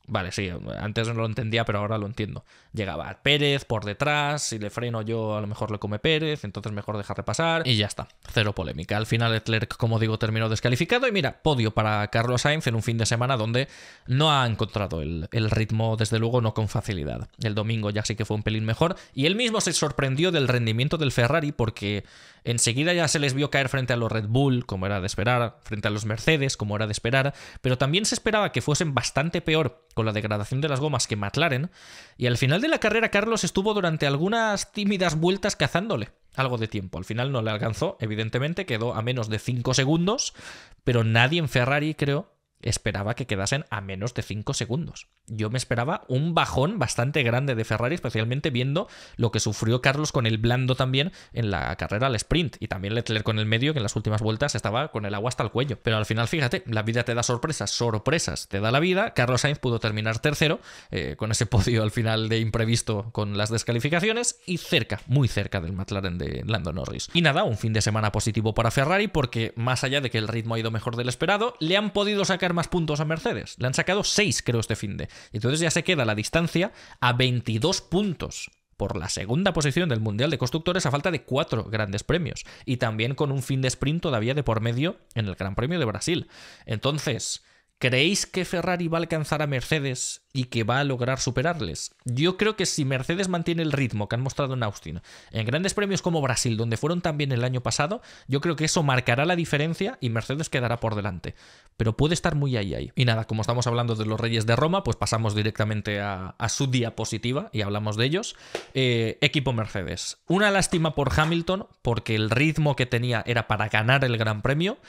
Vale, sí, antes no lo entendía, pero ahora lo entiendo. Llegaba Pérez por detrás, si le freno yo a lo mejor le come Pérez, entonces mejor dejar de pasar y ya está, cero polémica. Al final Leclerc, como digo, terminó descalificado y mira, podio para Carlos Sainz en un fin de semana donde no ha encontrado el, el ritmo, desde luego no con facilidad. El domingo ya sí que fue un pelín mejor y él mismo se sorprendió del rendimiento del Ferrari porque enseguida ya se les vio caer frente a los Red Bull, como era de esperar, frente a los Mercedes, como era de esperar, pero también se esperaba que fuesen bastante peor con la degradación de las gomas que McLaren, y al final de la carrera Carlos estuvo durante algunas tímidas vueltas cazándole algo de tiempo. Al final no le alcanzó, evidentemente, quedó a menos de 5 segundos, pero nadie en Ferrari, creo, esperaba que quedasen a menos de 5 segundos. Yo me esperaba un bajón bastante grande de Ferrari, especialmente viendo lo que sufrió Carlos con el blando también en la carrera al sprint y también Leclerc con el medio que en las últimas vueltas estaba con el agua hasta el cuello. Pero al final, fíjate, la vida te da sorpresas, sorpresas te da la vida. Carlos Sainz pudo terminar tercero eh, con ese podio al final de imprevisto con las descalificaciones y cerca, muy cerca del McLaren de Lando Norris. Y nada, un fin de semana positivo para Ferrari porque más allá de que el ritmo ha ido mejor del esperado, le han podido sacar más puntos a Mercedes. Le han sacado 6, creo, este fin de. Entonces ya se queda la distancia a 22 puntos por la segunda posición del Mundial de Constructores a falta de cuatro grandes premios y también con un fin de sprint todavía de por medio en el Gran Premio de Brasil. Entonces, ¿Creéis que Ferrari va a alcanzar a Mercedes y que va a lograr superarles? Yo creo que si Mercedes mantiene el ritmo que han mostrado en Austin, en grandes premios como Brasil, donde fueron también el año pasado, yo creo que eso marcará la diferencia y Mercedes quedará por delante. Pero puede estar muy ahí, ahí. Y nada, como estamos hablando de los Reyes de Roma, pues pasamos directamente a, su diapositiva y hablamos de ellos. Eh, equipo Mercedes. Una lástima por Hamilton, porque el ritmo que tenía era para ganar el Gran Premio.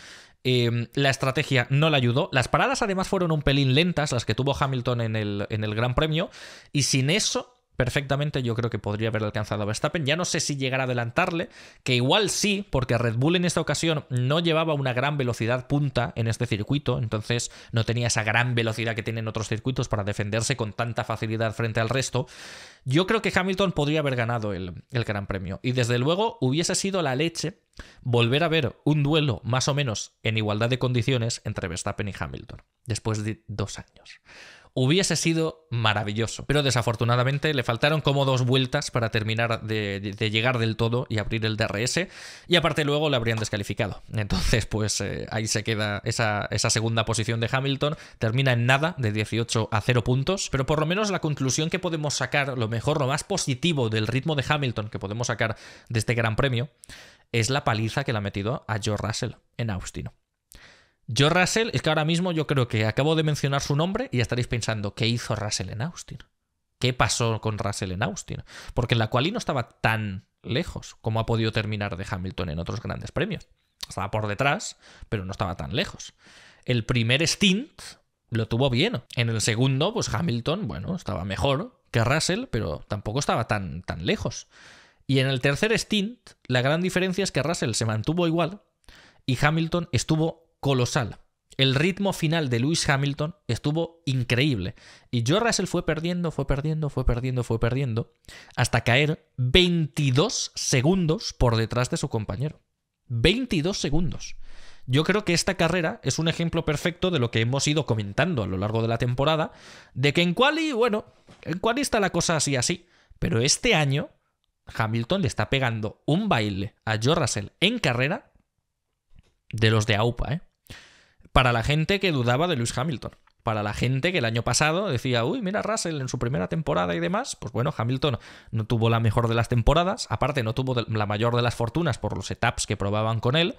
Em, la estrategia no le ayudó. Las paradas además fueron un pelín lentas, las que tuvo Hamilton en el, en el Gran Premio, y sin eso perfectamente yo creo que podría haber alcanzado a Verstappen. Ya no sé si llegará a adelantarle, que igual sí, porque Red Bull en esta ocasión no llevaba una gran velocidad punta en este circuito, entonces no tenía esa gran velocidad que tienen otros circuitos para defenderse con tanta facilidad frente al resto. Yo creo que Hamilton podría haber ganado el, el Gran Premio y desde luego hubiese sido la leche volver a ver un duelo más o menos en igualdad de condiciones entre Verstappen y Hamilton, después de dos años. Hubiese sido maravilloso, pero desafortunadamente le faltaron como dos vueltas para terminar de, llegar del todo y abrir el DRS, y aparte luego le habrían descalificado. Entonces, pues eh, ahí se queda esa, esa segunda posición de Hamilton, termina en nada, de 18 a 0 puntos, pero por lo menos la conclusión que podemos sacar, lo mejor, lo más positivo del ritmo de Hamilton que podemos sacar de este Gran Premio, es la paliza que le ha metido a Joe Russell en Austin. Joe Russell, es que ahora mismo yo creo que acabo de mencionar su nombre y ya estaréis pensando, ¿qué hizo Russell en Austin? ¿Qué pasó con Russell en Austin? Porque en la quali no estaba tan lejos como ha podido terminar de Hamilton en otros grandes premios. Estaba por detrás, pero no estaba tan lejos. El primer stint lo tuvo bien. En el segundo, pues Hamilton, bueno, estaba mejor que Russell, pero tampoco estaba tan, tan lejos. Y en el tercer stint, la gran diferencia es que Russell se mantuvo igual y Hamilton estuvo colosal. El ritmo final de Lewis Hamilton estuvo increíble. Y George Russell fue perdiendo, fue perdiendo, fue perdiendo, fue perdiendo, hasta caer 22 segundos por detrás de su compañero. 22 segundos. Yo creo que esta carrera es un ejemplo perfecto de lo que hemos ido comentando a lo largo de la temporada, de que en Quali, bueno, en Quali está la cosa así así, pero este año Hamilton le está pegando un baile a George Russell en carrera de los de AUPA, ¿eh? Para la gente que dudaba de Lewis Hamilton. Para la gente que el año pasado decía, uy, mira Russell en su primera temporada y demás, pues bueno, Hamilton no tuvo la mejor de las temporadas, aparte no tuvo la mayor de las fortunas por los setups que probaban con él,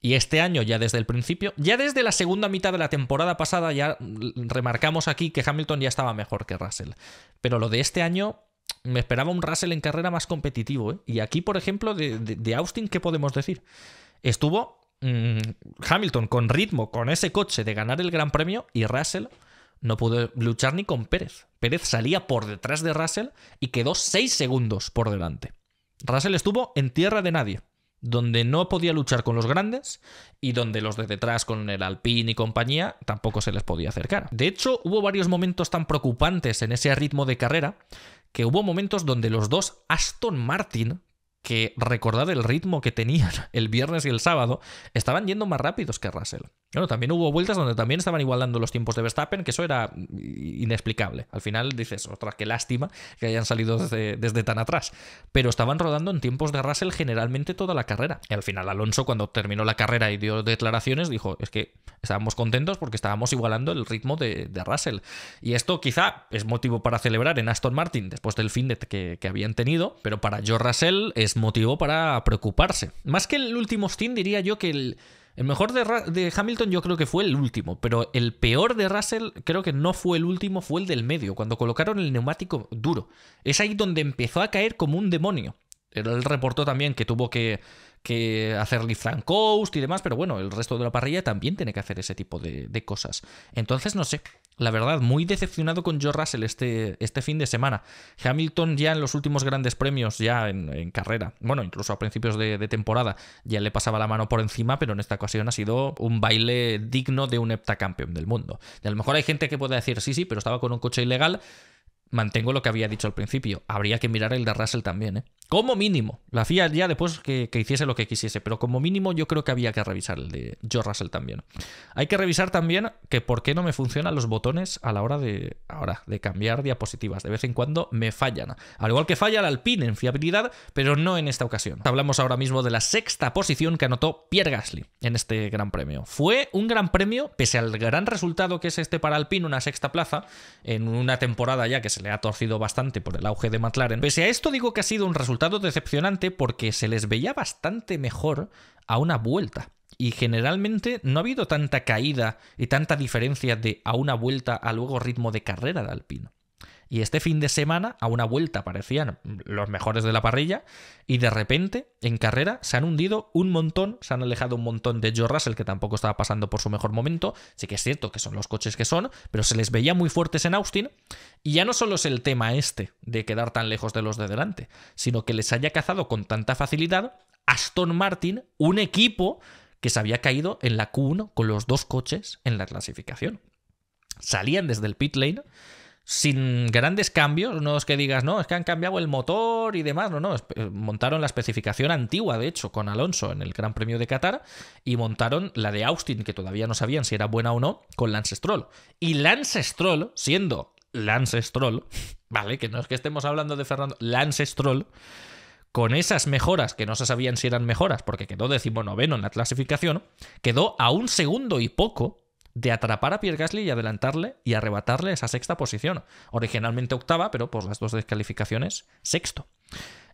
y este año, ya desde el principio, ya desde la segunda mitad de la temporada pasada, ya remarcamos aquí que Hamilton ya estaba mejor que Russell. Pero lo de este año me esperaba un Russell en carrera más competitivo. ¿eh? Y aquí, por ejemplo, de, Austin, ¿qué podemos decir? Estuvo mm, Hamilton con ritmo, con ese coche de ganar el Gran Premio y Russell no pudo luchar ni con Pérez. Pérez salía por detrás de Russell y quedó seis segundos por delante. Russell estuvo en tierra de nadie, donde no podía luchar con los grandes y donde los de detrás con el Alpine y compañía tampoco se les podía acercar. De hecho, hubo varios momentos tan preocupantes en ese ritmo de carrera que hubo momentos donde los dos Aston Martin, que recordad el ritmo que tenían el viernes y el sábado, estaban yendo más rápidos que Russell. Bueno, también hubo vueltas donde también estaban igualando los tiempos de Verstappen, que eso era inexplicable. Al final dices, ostras, qué lástima que hayan salido desde, tan atrás. Pero estaban rodando en tiempos de Russell generalmente toda la carrera. Y al final Alonso, cuando terminó la carrera y dio declaraciones, dijo, es que estábamos contentos porque estábamos igualando el ritmo de, Russell. Y esto quizá es motivo para celebrar en Aston Martin después del fin de que, habían tenido, pero para George Russell es motivo para preocuparse. Más que el último stint, diría yo que el el mejor de, Hamilton yo creo que fue el último, pero el peor de Russell creo que no fue el último, fue el del medio, cuando colocaron el neumático duro. Es ahí donde empezó a caer como un demonio. Él reportó también que tuvo que que hacerle lift coast y demás, pero bueno, el resto de la parrilla también tiene que hacer ese tipo de, cosas. Entonces, no sé, la verdad, muy decepcionado con Joe Russell este, este, fin de semana. Hamilton ya en los últimos grandes premios, ya en, carrera, bueno, incluso a principios de, temporada, ya le pasaba la mano por encima, pero en esta ocasión ha sido un baile digno de un heptacampeón del mundo. De a lo mejor hay gente que puede decir, sí, sí, pero estaba con un coche ilegal mantengo lo que había dicho al principio. Habría que mirar el de Russell también, ¿eh? Como mínimo. La FIA ya después que, hiciese lo que quisiese, pero como mínimo yo creo que había que revisar el de George Russell también. Hay que revisar también que por qué no me funcionan los botones a la hora de, ahora, de cambiar diapositivas. De vez en cuando me fallan. Al igual que falla el Alpine en fiabilidad, pero no en esta ocasión. Hablamos ahora mismo de la sexta posición que anotó Pierre Gasly en este Gran Premio. Fue un Gran Premio, pese al gran resultado que es este para Alpine, una sexta plaza, en una temporada ya que se le ha torcido bastante por el auge de McLaren. Pese a esto digo que ha sido un resultado decepcionante porque se les veía bastante mejor a una vuelta. Y generalmente no ha habido tanta caída y tanta diferencia de a una vuelta a luego ritmo de carrera de Alpino. Y este fin de semana, a una vuelta, parecían los mejores de la parrilla, y de repente, en carrera, se han hundido un montón, se han alejado un montón de Joe Russell, que tampoco estaba pasando por su mejor momento. Sí que es cierto que son los coches que son, pero se les veía muy fuertes en Austin. Y ya no solo es el tema este de quedar tan lejos de los de delante, sino que les haya cazado con tanta facilidad Aston Martin, un equipo que se había caído en la Q1 con los dos coches en la clasificación. Salían desde el pit lane sin grandes cambios, no es que digas, no, es que han cambiado el motor y demás, no, no, eh, montaron la especificación antigua, de hecho, con Alonso en el Gran Premio de Qatar, y montaron la de Austin, que todavía no sabían si era buena o no, con Lance Stroll. Y Lance Stroll, siendo Lance Stroll, ¿vale? Que no es que estemos hablando de Fernando, Lance Stroll, con esas mejoras, que no se sabían si eran mejoras, porque quedó decimonoveno en la clasificación, quedó a un segundo y poco de atrapar a Pierre Gasly y adelantarle y arrebatarle esa sexta posición. Originalmente octava, pero por las dos descalificaciones, sexto.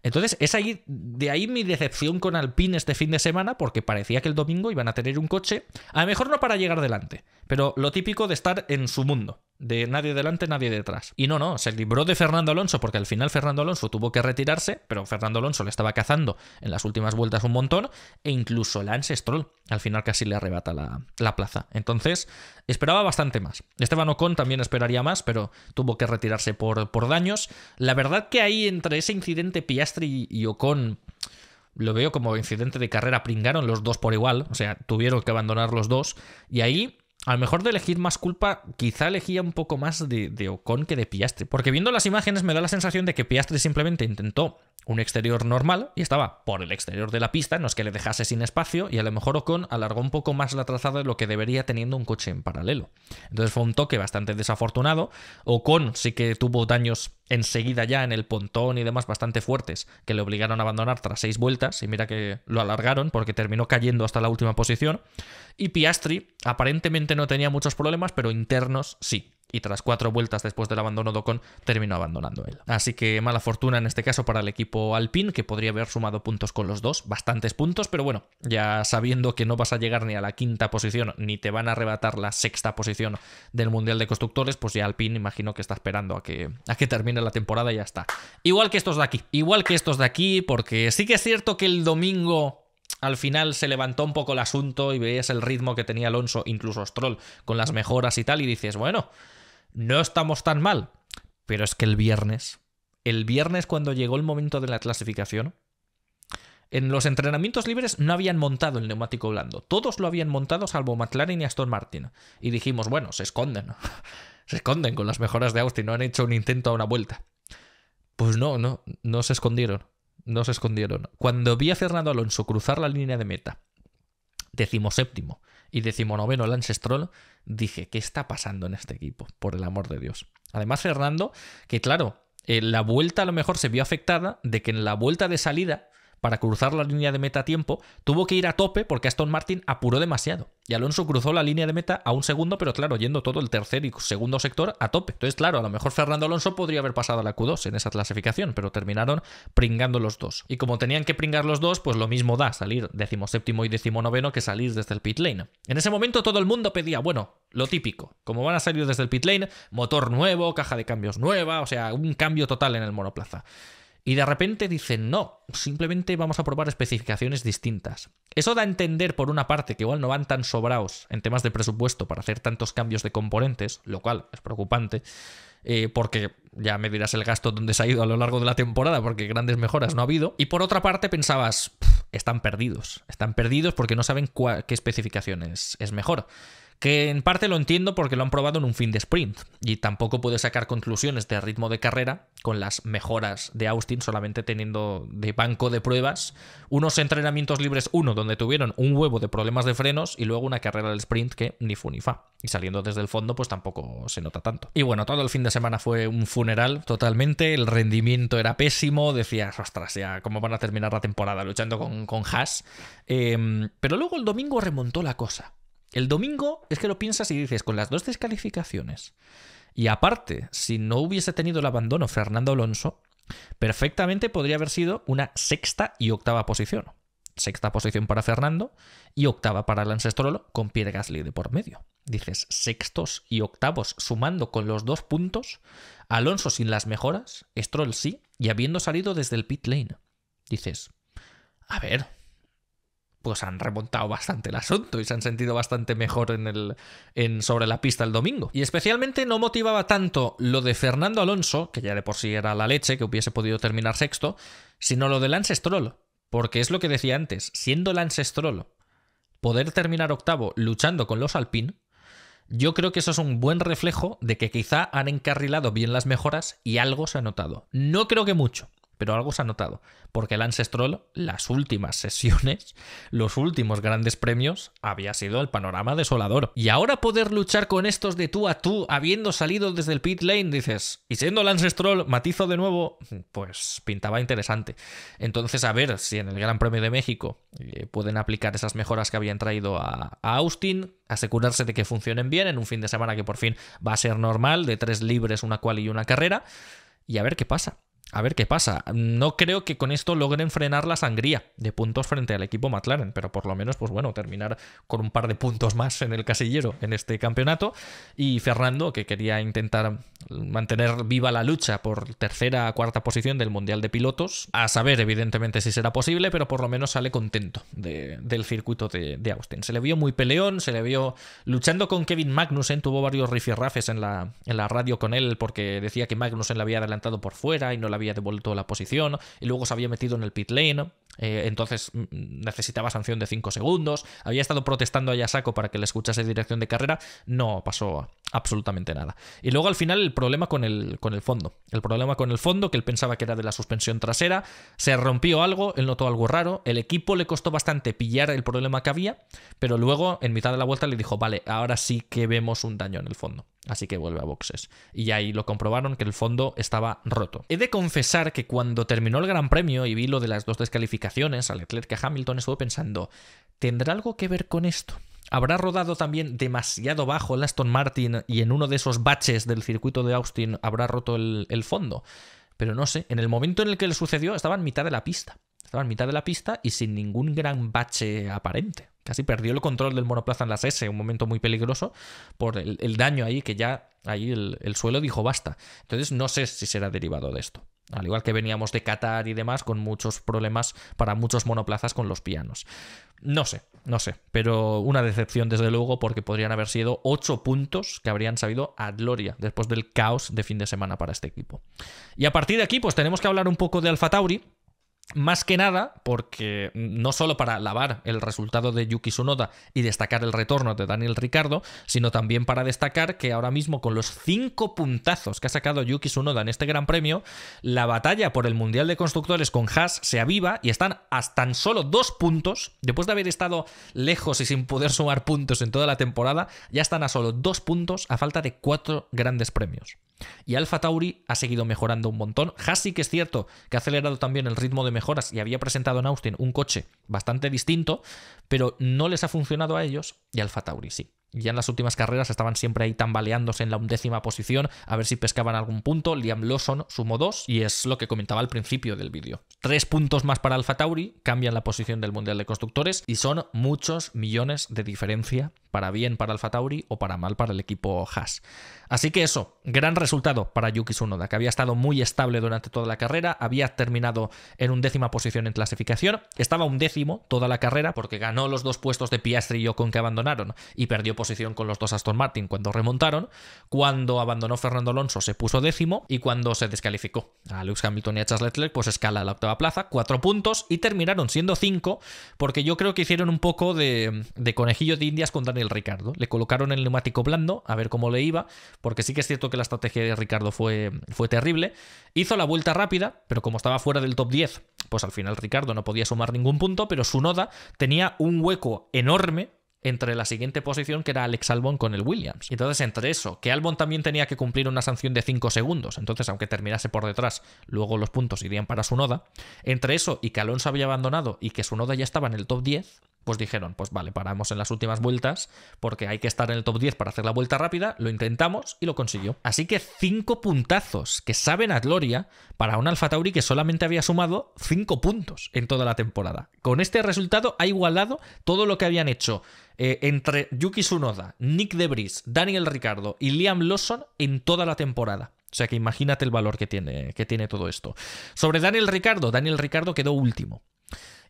Entonces, es ahí, de ahí mi decepción con Alpine este fin de semana, porque parecía que el domingo iban a tener un coche, a lo mejor no para llegar delante, pero lo típico de estar en su mundo, de nadie delante, nadie detrás. Y no, no, se libró de Fernando Alonso porque al final Fernando Alonso tuvo que retirarse, pero Fernando Alonso le estaba cazando en las últimas vueltas un montón e incluso Lance Stroll al final casi le arrebata la, plaza. Entonces, esperaba bastante más. Esteban Ocon también esperaría más, pero tuvo que retirarse por, por daños. La verdad que ahí entre ese incidente Piastri y Ocon lo veo como incidente de carrera, pringaron los dos por igual, o sea, tuvieron que abandonar los dos, y ahí a lo mejor de elegir más culpa, quizá elegía un poco más de, de Ocon que de Piastre. Porque viendo las imágenes me da la sensación de que Piastre simplemente intentó un exterior normal y estaba por el exterior de la pista, no es que le dejase sin espacio y a lo mejor Ocon alargó un poco más la trazada de lo que debería teniendo un coche en paralelo. Entonces fue un toque bastante desafortunado. Ocon sí que tuvo daños enseguida ya en el pontón y demás bastante fuertes que le obligaron a abandonar tras seis vueltas y mira que lo alargaron porque terminó cayendo hasta la última posición. Y Piastri aparentemente no tenía muchos problemas, pero internos sí y tras cuatro vueltas después del abandono de terminó abandonando él. Así que mala fortuna en este caso para el equipo Alpine, que podría haber sumado puntos con los dos, bastantes puntos, pero bueno, ya sabiendo que no vas a llegar ni a la quinta posición, ni te van a arrebatar la sexta posición del Mundial de Constructores, pues ya Alpine imagino que está esperando a que, a que termine la temporada y ya está. Igual que estos de aquí, igual que estos de aquí, porque sí que es cierto que el domingo al final se levantó un poco el asunto y veías el ritmo que tenía Alonso, incluso Stroll, con las mejoras y tal, y dices, bueno, no estamos tan mal. Pero es que el viernes, el viernes cuando llegó el momento de la clasificación, en los entrenamientos libres no habían montado el neumático blando. Todos lo habían montado salvo McLaren y Aston Martin. Y dijimos, bueno, se esconden. se esconden con las mejoras de Austin. No han hecho un intento a una vuelta. Pues no, no, no se escondieron. No se escondieron. Cuando vi a Fernando Alonso cruzar la línea de meta, séptimo, y decimonoveno Lance Stroll, dije, ¿qué está pasando en este equipo? Por el amor de Dios. Además, Fernando, que claro, la vuelta a lo mejor se vio afectada de que en la vuelta de salida, para cruzar la línea de meta tiempo, tuvo que ir a tope porque Aston Martin apuró demasiado. Y Alonso cruzó la línea de meta a un segundo, pero claro, yendo todo el tercer y segundo sector a tope. Entonces, claro, a lo mejor Fernando Alonso podría haber pasado a la Q2 en esa clasificación, pero terminaron pringando los dos. Y como tenían que pringar los dos, pues lo mismo da salir decimoséptimo y decimonoveno que salir desde el pit lane. En ese momento todo el mundo pedía, bueno, lo típico, como van a salir desde el pit lane, motor nuevo, caja de cambios nueva, o sea, un cambio total en el monoplaza. Y de repente dicen, no, simplemente vamos a probar especificaciones distintas. Eso da a entender, por una parte, que igual no van tan sobrados en temas de presupuesto para hacer tantos cambios de componentes, lo cual es preocupante, eh, porque ya me dirás el gasto donde se ha ido a lo largo de la temporada, porque grandes mejoras no ha habido. Y por otra parte, pensabas, están perdidos, están perdidos porque no saben qué especificaciones es mejor que en parte lo entiendo porque lo han probado en un fin de sprint y tampoco puede sacar conclusiones de ritmo de carrera con las mejoras de Austin solamente teniendo de banco de pruebas unos entrenamientos libres uno donde tuvieron un huevo de problemas de frenos y luego una carrera del sprint que ni fu ni fa y saliendo desde el fondo pues tampoco se nota tanto y bueno todo el fin de semana fue un funeral totalmente el rendimiento era pésimo decías ostras ya cómo van a terminar la temporada luchando con, con Haas em, pero luego el domingo remontó la cosa el domingo es que lo piensas y dices, con las dos descalificaciones. Y aparte, si no hubiese tenido el abandono Fernando Alonso, perfectamente podría haber sido una sexta y octava posición. Sexta posición para Fernando y octava para Lance Stroll con Pierre Gasly de por medio. Dices, sextos y octavos sumando con los dos puntos, Alonso sin las mejoras, Stroll sí, y habiendo salido desde el pit lane. Dices, a ver, pues han remontado bastante el asunto y se han sentido bastante mejor en el, en, sobre la pista el domingo. Y especialmente no motivaba tanto lo de Fernando Alonso, que ya de por sí era la leche, que hubiese podido terminar sexto, sino lo de Lance Stroll. Porque es lo que decía antes, siendo Lance Stroll, poder terminar octavo luchando con los Alpine, yo creo que eso es un buen reflejo de que quizá han encarrilado bien las mejoras y algo se ha notado. No creo que mucho, pero algo se ha notado, porque el Stroll las últimas sesiones, los últimos grandes premios, había sido el panorama desolador. Y ahora poder luchar con estos de tú a tú, habiendo salido desde el pit lane, dices, y siendo el Stroll matizo de nuevo, pues pintaba interesante. Entonces, a ver si en el Gran Premio de México eh, pueden aplicar esas mejoras que habían traído a, a Austin, asegurarse de que funcionen bien en un fin de semana que por fin va a ser normal, de tres libres, una cual y una carrera, y a ver qué pasa a ver qué pasa. No creo que con esto logren frenar la sangría de puntos frente al equipo McLaren, pero por lo menos, pues bueno, terminar con un par de puntos más en el casillero en este campeonato. Y Fernando, que quería intentar mantener viva la lucha por tercera o cuarta posición del Mundial de Pilotos, a saber, evidentemente, si será posible, pero por lo menos sale contento del circuito de, Austin. Se le vio muy peleón, se le vio luchando con Kevin Magnussen, tuvo varios rifirrafes en la, en la radio con él porque decía que Magnussen la había adelantado por fuera y no la había devuelto la posición y luego se había metido en el pit lane eh, entonces mm, necesitaba sanción de 5 segundos, había estado protestando a Yasako para que le escuchase dirección de carrera, no pasó absolutamente nada. Y luego al final el problema con el, con el fondo, el problema con el fondo que él pensaba que era de la suspensión trasera, se rompió algo, él notó algo raro, el equipo le costó bastante pillar el problema que había, pero luego en mitad de la vuelta le dijo, vale, ahora sí que vemos un daño en el fondo. Así que vuelve a boxes. Y ahí lo comprobaron que el fondo estaba roto. He de confesar que cuando terminó el Gran Premio y vi lo de las dos descalificaciones, al a Leclerc, Hamilton, estuvo pensando, ¿tendrá algo que ver con esto? ¿Habrá rodado también demasiado bajo el Aston Martin y en uno de esos baches del circuito de Austin habrá roto el, fondo? Pero no sé, en el momento en el que le sucedió estaba en mitad de la pista. Estaba en mitad de la pista y sin ningún gran bache aparente. Casi perdió el control del monoplaza en las S, un momento muy peligroso, por el, daño ahí que ya ahí el, suelo dijo basta. Entonces no sé si será derivado de esto al igual que veníamos de Qatar y demás, con muchos problemas para muchos monoplazas con los pianos. No sé, no sé, pero una decepción desde luego porque podrían haber sido ocho puntos que habrían sabido a gloria después del caos de fin de semana para este equipo. Y a partir de aquí pues tenemos que hablar un poco de Alfa Tauri, más que nada, porque no solo para lavar el resultado de Yuki Tsunoda y destacar el retorno de Daniel Ricardo, sino también para destacar que ahora mismo con los cinco puntazos que ha sacado Yuki Tsunoda en este Gran Premio, la batalla por el Mundial de Constructores con Haas se aviva y están hasta tan solo dos puntos, después de haber estado lejos y sin poder sumar puntos en toda la temporada, ya están a solo dos puntos a falta de cuatro grandes premios. Y Alfa Tauri ha seguido mejorando un montón. Haas que es cierto que ha acelerado también el ritmo de mejoras y había presentado en Austin un coche bastante distinto, pero no les ha funcionado a ellos y Alfa Tauri sí ya en las últimas carreras estaban siempre ahí tambaleándose en la undécima posición, a ver si pescaban algún punto. Liam Lawson sumó dos, y es lo que comentaba al principio del vídeo. Tres puntos más para AlphaTauri, cambian la posición del Mundial de Constructores, y son muchos millones de diferencia, para bien para AlphaTauri o para mal para el equipo Haas. Así que eso, gran resultado para Yuki Tsunoda, que había estado muy estable durante toda la carrera, había terminado en undécima posición en clasificación, estaba undécimo toda la carrera, porque ganó los dos puestos de Piastri y Ocon que abandonaron, y perdió posición con los dos Aston Martin cuando remontaron. Cuando abandonó Fernando Alonso se puso décimo y cuando se descalificó a Lewis Hamilton y a Charles Leclerc, pues escala a la octava plaza, cuatro puntos y terminaron siendo cinco, porque yo creo que hicieron un poco de, conejillo de indias con Daniel Ricardo. Le colocaron el neumático blando a ver cómo le iba, porque sí que es cierto que la estrategia de Ricardo fue, fue terrible. Hizo la vuelta rápida, pero como estaba fuera del top 10, pues al final Ricardo no podía sumar ningún punto, pero su noda tenía un hueco enorme entre la siguiente posición que era Alex Albon con el Williams. entonces entre eso, que Albon también tenía que cumplir una sanción de 5 segundos, entonces aunque terminase por detrás, luego los puntos irían para su noda, entre eso y que Alonso había abandonado y que su noda ya estaba en el top 10, pues dijeron, pues vale, paramos en las últimas vueltas porque hay que estar en el top 10 para hacer la vuelta rápida, lo intentamos y lo consiguió. Así que cinco puntazos que saben a gloria para un Alfa Tauri que solamente había sumado cinco puntos en toda la temporada. Con este resultado ha igualado todo lo que habían hecho eh, entre Yuki Tsunoda, Nick Debris, Daniel Ricardo y Liam Lawson en toda la temporada. O sea que imagínate el valor que tiene, que tiene todo esto. Sobre Daniel Ricardo, Daniel Ricardo quedó último.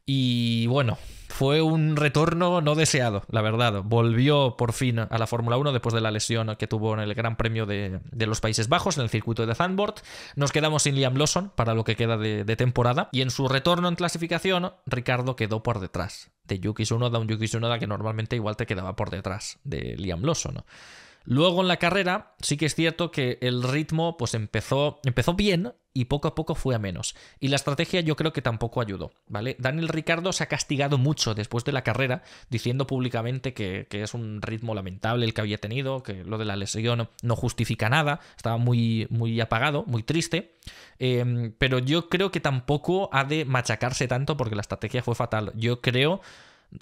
Y bueno, fue un retorno no deseado, la verdad. Volvió por fin a la Fórmula 1 después de la lesión que tuvo en el Gran Premio de, los Países Bajos, en el circuito de Zandvoort. Nos quedamos sin Liam Lawson para lo que queda de, temporada. Y en su retorno en clasificación, Ricardo quedó por detrás de Yuki Tsunoda, un Yuki Tsunoda que normalmente igual te quedaba por detrás de Liam Lawson. ¿no? Luego en la carrera sí que es cierto que el ritmo pues empezó, empezó bien y poco a poco fue a menos. Y la estrategia yo creo que tampoco ayudó, ¿vale? Daniel Ricardo se ha castigado mucho después de la carrera, diciendo públicamente que, es un ritmo lamentable el que había tenido, que lo de la lesión no justifica nada, estaba muy, muy apagado, muy triste. Em, pero yo creo que tampoco ha de machacarse tanto porque la estrategia fue fatal. Yo creo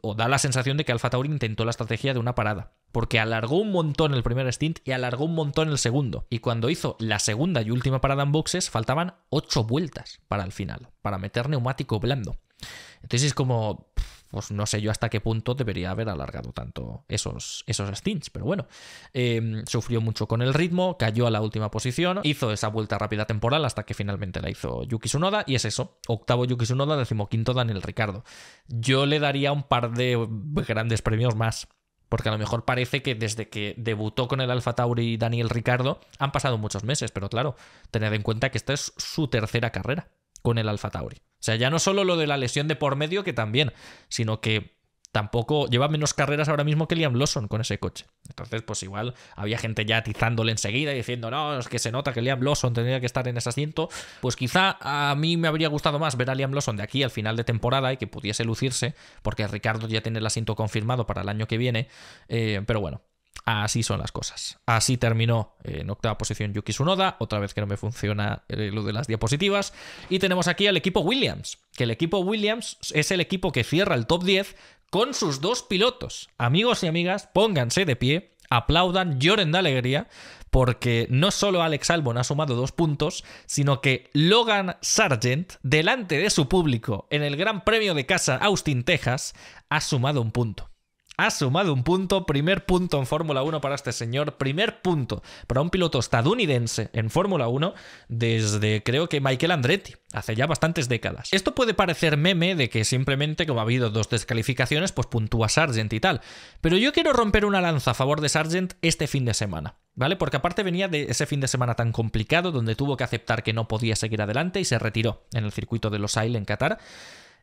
o da la sensación de que Alfa Tauri intentó la estrategia de una parada, porque alargó un montón el primer stint y alargó un montón el segundo. Y cuando hizo la segunda y última parada en boxes, faltaban 8 vueltas para el final, para meter neumático blando. Entonces es como, pues no sé yo hasta qué punto debería haber alargado tanto esos, esos stints, pero bueno, em, sufrió mucho con el ritmo, cayó a la última posición, hizo esa vuelta rápida temporal hasta que finalmente la hizo Yuki Tsunoda y es eso, octavo Yuki Tsunoda, decimoquinto Daniel Ricardo. Yo le daría un par de grandes premios más. Porque a lo mejor parece que desde que debutó con el Alfa Tauri Daniel Ricardo han pasado muchos meses, pero claro, tened en cuenta que esta es su tercera carrera con el Alfa Tauri. O sea, ya no solo lo de la lesión de por medio, que también, sino que tampoco lleva menos carreras ahora mismo que Liam Lawson con ese coche. Entonces, pues igual había gente ya atizándole enseguida y diciendo, no, es que se nota que Liam Lawson tendría que estar en ese asiento. Pues quizá a mí me habría gustado más ver a Liam Lawson de aquí al final de temporada y que pudiese lucirse, porque Ricardo ya tiene el asiento confirmado para el año que viene. Eh, pero bueno, Así son las cosas. Así terminó eh, en octava posición Yuki Tsunoda, otra vez que no me funciona eh, lo de las diapositivas. Y tenemos aquí al equipo Williams, que el equipo Williams es el equipo que cierra el top 10 con sus dos pilotos. Amigos y amigas, pónganse de pie, aplaudan, lloren de alegría, porque no solo Alex Albon ha sumado dos puntos, sino que Logan Sargent, delante de su público en el Gran Premio de Casa Austin, Texas, ha sumado un punto. Ha sumado un punto, primer punto en Fórmula 1 para este señor, primer punto para un piloto estadounidense en Fórmula 1 desde creo que Michael Andretti, hace ya bastantes décadas. Esto puede parecer meme de que simplemente como ha habido dos descalificaciones, pues puntúa Sargent y tal, pero yo quiero romper una lanza a favor de Sargent este fin de semana. ¿Vale? Porque aparte venía de ese fin de semana tan complicado donde tuvo que aceptar que no podía seguir adelante y se retiró en el circuito de los Losail en Qatar.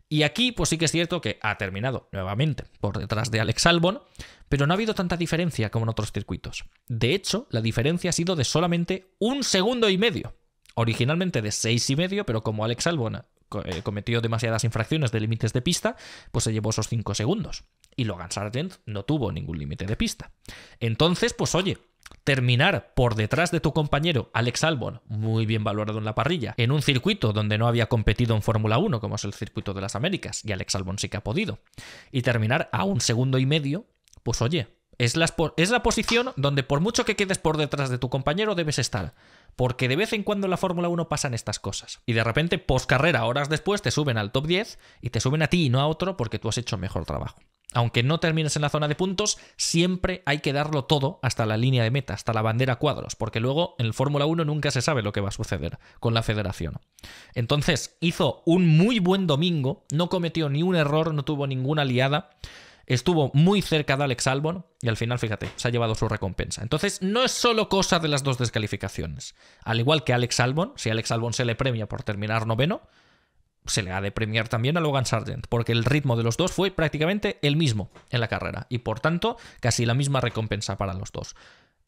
Y aquí, pues sí que es cierto que ha terminado nuevamente por detrás de Alex Albon, pero no ha habido tanta diferencia como en otros circuitos. De hecho, la diferencia ha sido de solamente un segundo y medio. Originalmente de seis y medio, pero como Alex Albon eh, eh, cometió demasiadas infracciones de límites de pista, pues se llevó esos cinco segundos. Y Logan Sargent no tuvo ningún límite de pista. Entonces, pues oye, terminar por detrás de tu compañero Alex Albon, muy bien valorado en la parrilla, en un circuito donde no había competido en Fórmula 1, como es el circuito de las Américas, y Alex Albon sí que ha podido, y terminar a un segundo y medio, pues oye, es la, posición donde por mucho que quedes por detrás de tu compañero debes estar. Porque de vez en cuando en la Fórmula 1 pasan estas cosas. Y de repente, post carrera, horas después, te suben al top 10 y te suben a ti y no a otro porque tú has hecho mejor trabajo aunque no termines en la zona de puntos, siempre hay que darlo todo hasta la línea de meta, hasta la bandera cuadros, porque luego en el Fórmula 1 nunca se sabe lo que va a suceder con la federación. Entonces, hizo un muy buen domingo, no cometió ni un error, no tuvo ninguna liada, estuvo muy cerca de Alex Albon y al final, fíjate, se ha llevado su recompensa. Entonces, no es solo cosa de las dos descalificaciones. Al igual que Alex Albon, si Alex Albon se le premia por terminar noveno, se le ha de premiar también a Logan Sargent, porque el ritmo de los dos fue prácticamente el mismo en la carrera, y por tanto casi la misma recompensa para los dos.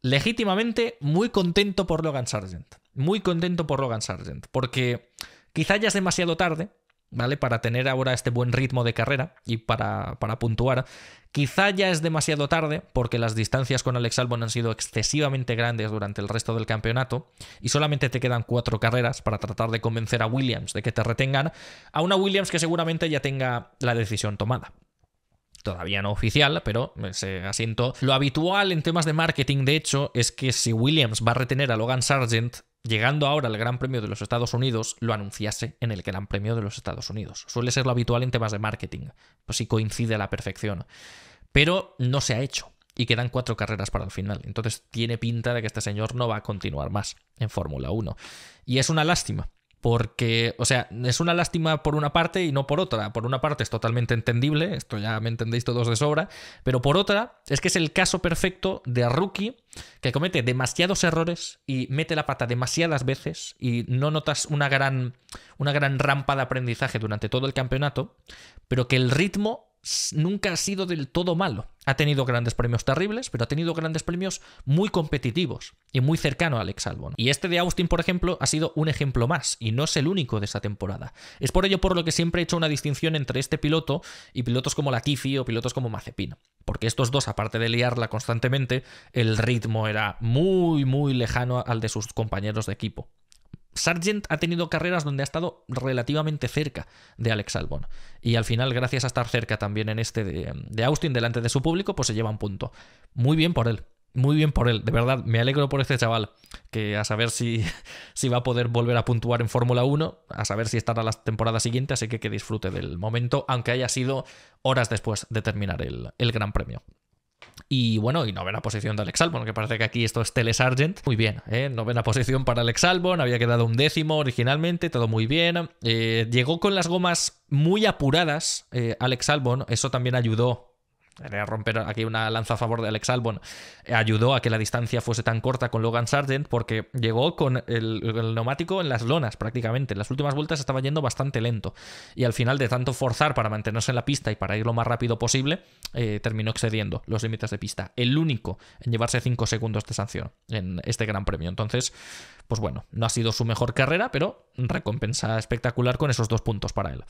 Legítimamente muy contento por Logan Sargent, muy contento por Logan Sargent, porque quizá ya es demasiado tarde, ¿vale? Para tener ahora este buen ritmo de carrera y para, para, puntuar. Quizá ya es demasiado tarde porque las distancias con Alex Albon han sido excesivamente grandes durante el resto del campeonato y solamente te quedan cuatro carreras para tratar de convencer a Williams de que te retengan, a una Williams que seguramente ya tenga la decisión tomada todavía no oficial, pero se asiento. Lo habitual en temas de marketing, de hecho, es que si Williams va a retener a Logan Sargent, llegando ahora al Gran Premio de los Estados Unidos, lo anunciase en el Gran Premio de los Estados Unidos. Suele ser lo habitual en temas de marketing, pues si coincide a la perfección. Pero no se ha hecho y quedan cuatro carreras para el final. Entonces tiene pinta de que este señor no va a continuar más en Fórmula 1. Y es una lástima, porque, o sea, es una lástima por una parte y no por otra. Por una parte es totalmente entendible, esto ya me entendéis todos de sobra, pero por otra es que es el caso perfecto de rookie que comete demasiados errores y mete la pata demasiadas veces y no notas una gran, una gran rampa de aprendizaje durante todo el campeonato, pero que el ritmo nunca ha sido del todo malo. Ha tenido grandes premios terribles, pero ha tenido grandes premios muy competitivos y muy cercano a Alex Albon. Y este de Austin, por ejemplo, ha sido un ejemplo más y no es el único de esa temporada. Es por ello por lo que siempre he hecho una distinción entre este piloto y pilotos como Latifi o pilotos como Mazepino. Porque estos dos, aparte de liarla constantemente, el ritmo era muy, muy lejano al de sus compañeros de equipo. Sargent ha tenido carreras donde ha estado relativamente cerca de Alex Albon. Y al final, gracias a estar cerca también en este de, Austin, delante de su público, pues se lleva un punto. Muy bien por él. Muy bien por él, de verdad, me alegro por este chaval, que a saber si, si va a poder volver a puntuar en Fórmula 1, a saber si estará la temporada siguiente, así que que disfrute del momento, aunque haya sido horas después de terminar el Gran Premio. Y bueno, y novena posición de Alex Albon, que parece que aquí esto es Telesargent Muy bien, ¿eh? novena posición para Alex Albon, había quedado un décimo originalmente, todo muy bien. Eh, llegó con las gomas muy apuradas eh, Alex Albon, eso también ayudó era romper aquí una lanza a favor de Alex Albon. Eh, ayudó a que la distancia fuese tan corta con Logan Sargent porque llegó con el, neumático en las lonas prácticamente. En las últimas vueltas estaba yendo bastante lento. Y al final, de tanto forzar para mantenerse en la pista y para ir lo más rápido posible, eh, terminó excediendo los límites de pista. El único en llevarse 5 segundos de sanción en este Gran Premio. Entonces, pues bueno, no ha sido su mejor carrera, pero recompensa espectacular con esos dos puntos para él.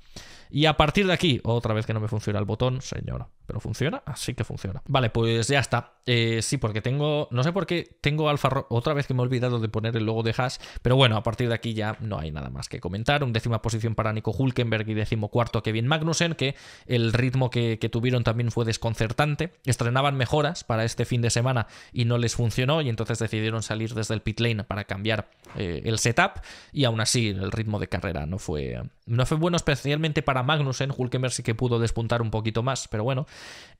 Y a partir de aquí, otra vez que no me funciona el botón, señora, pero funciona así que funciona. Vale, pues ya está. Eh, sí, porque tengo. No sé por qué tengo Alfa Otra vez que me he olvidado de poner el logo de Haas. Pero bueno, a partir de aquí ya no hay nada más que comentar. Un décima posición para Nico Hulkenberg y decimocuarto Kevin Magnussen, que el ritmo que, tuvieron también fue desconcertante. Estrenaban mejoras para este fin de semana y no les funcionó. Y entonces decidieron salir desde el pit lane para cambiar eh, el setup. Y aún así, el ritmo de carrera no fue. No fue bueno, especialmente para Magnussen. Hulkenberg sí que pudo despuntar un poquito más. Pero bueno.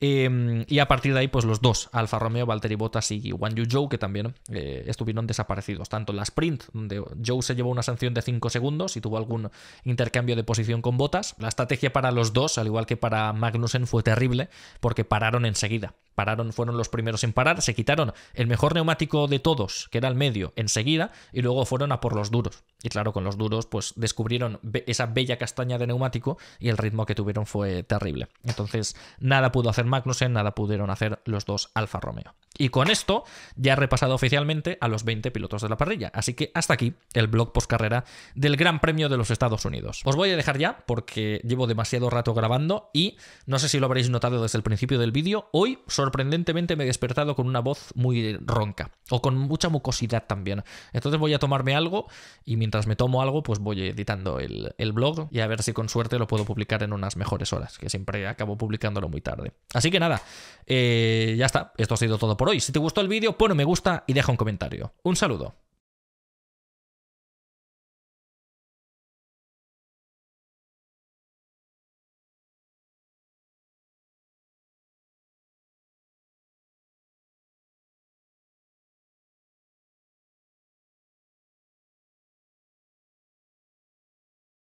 Em, y a partir de ahí, pues los dos, Alfa Romeo, Valtteri Bottas y Wang Yu Zhou, que también eh, estuvieron desaparecidos. Tanto en la sprint, donde Joe se llevó una sanción de 5 segundos y tuvo algún intercambio de posición con Bottas. La estrategia para los dos, al igual que para Magnussen, fue terrible porque pararon enseguida. Pararon, fueron los primeros en parar, se quitaron el mejor neumático de todos, que era el medio, enseguida, y luego fueron a por los duros. Y claro, con los duros, pues descubrieron esa bella castaña de neumático y el ritmo que tuvieron fue terrible. Entonces, nada pudo hacer Magnussen, nada pudieron hacer los dos Alfa Romeo. Y con esto ya he repasado oficialmente a los 20 pilotos de la parrilla. Así que hasta aquí el blog postcarrera del Gran Premio de los Estados Unidos. Os voy a dejar ya porque llevo demasiado rato grabando y no sé si lo habréis notado desde el principio del vídeo. Hoy, sorprendentemente, me he despertado con una voz muy ronca o con mucha mucosidad también. Entonces voy a tomarme algo y mientras me tomo algo, pues voy editando el, blog y a ver si con suerte lo puedo publicar en unas mejores horas, que siempre acabo publicándolo muy tarde. Así que nada, eh, ya está. Esto ha sido todo por hoy. Si te gustó el vídeo, pon un me gusta y deja un comentario. Un saludo.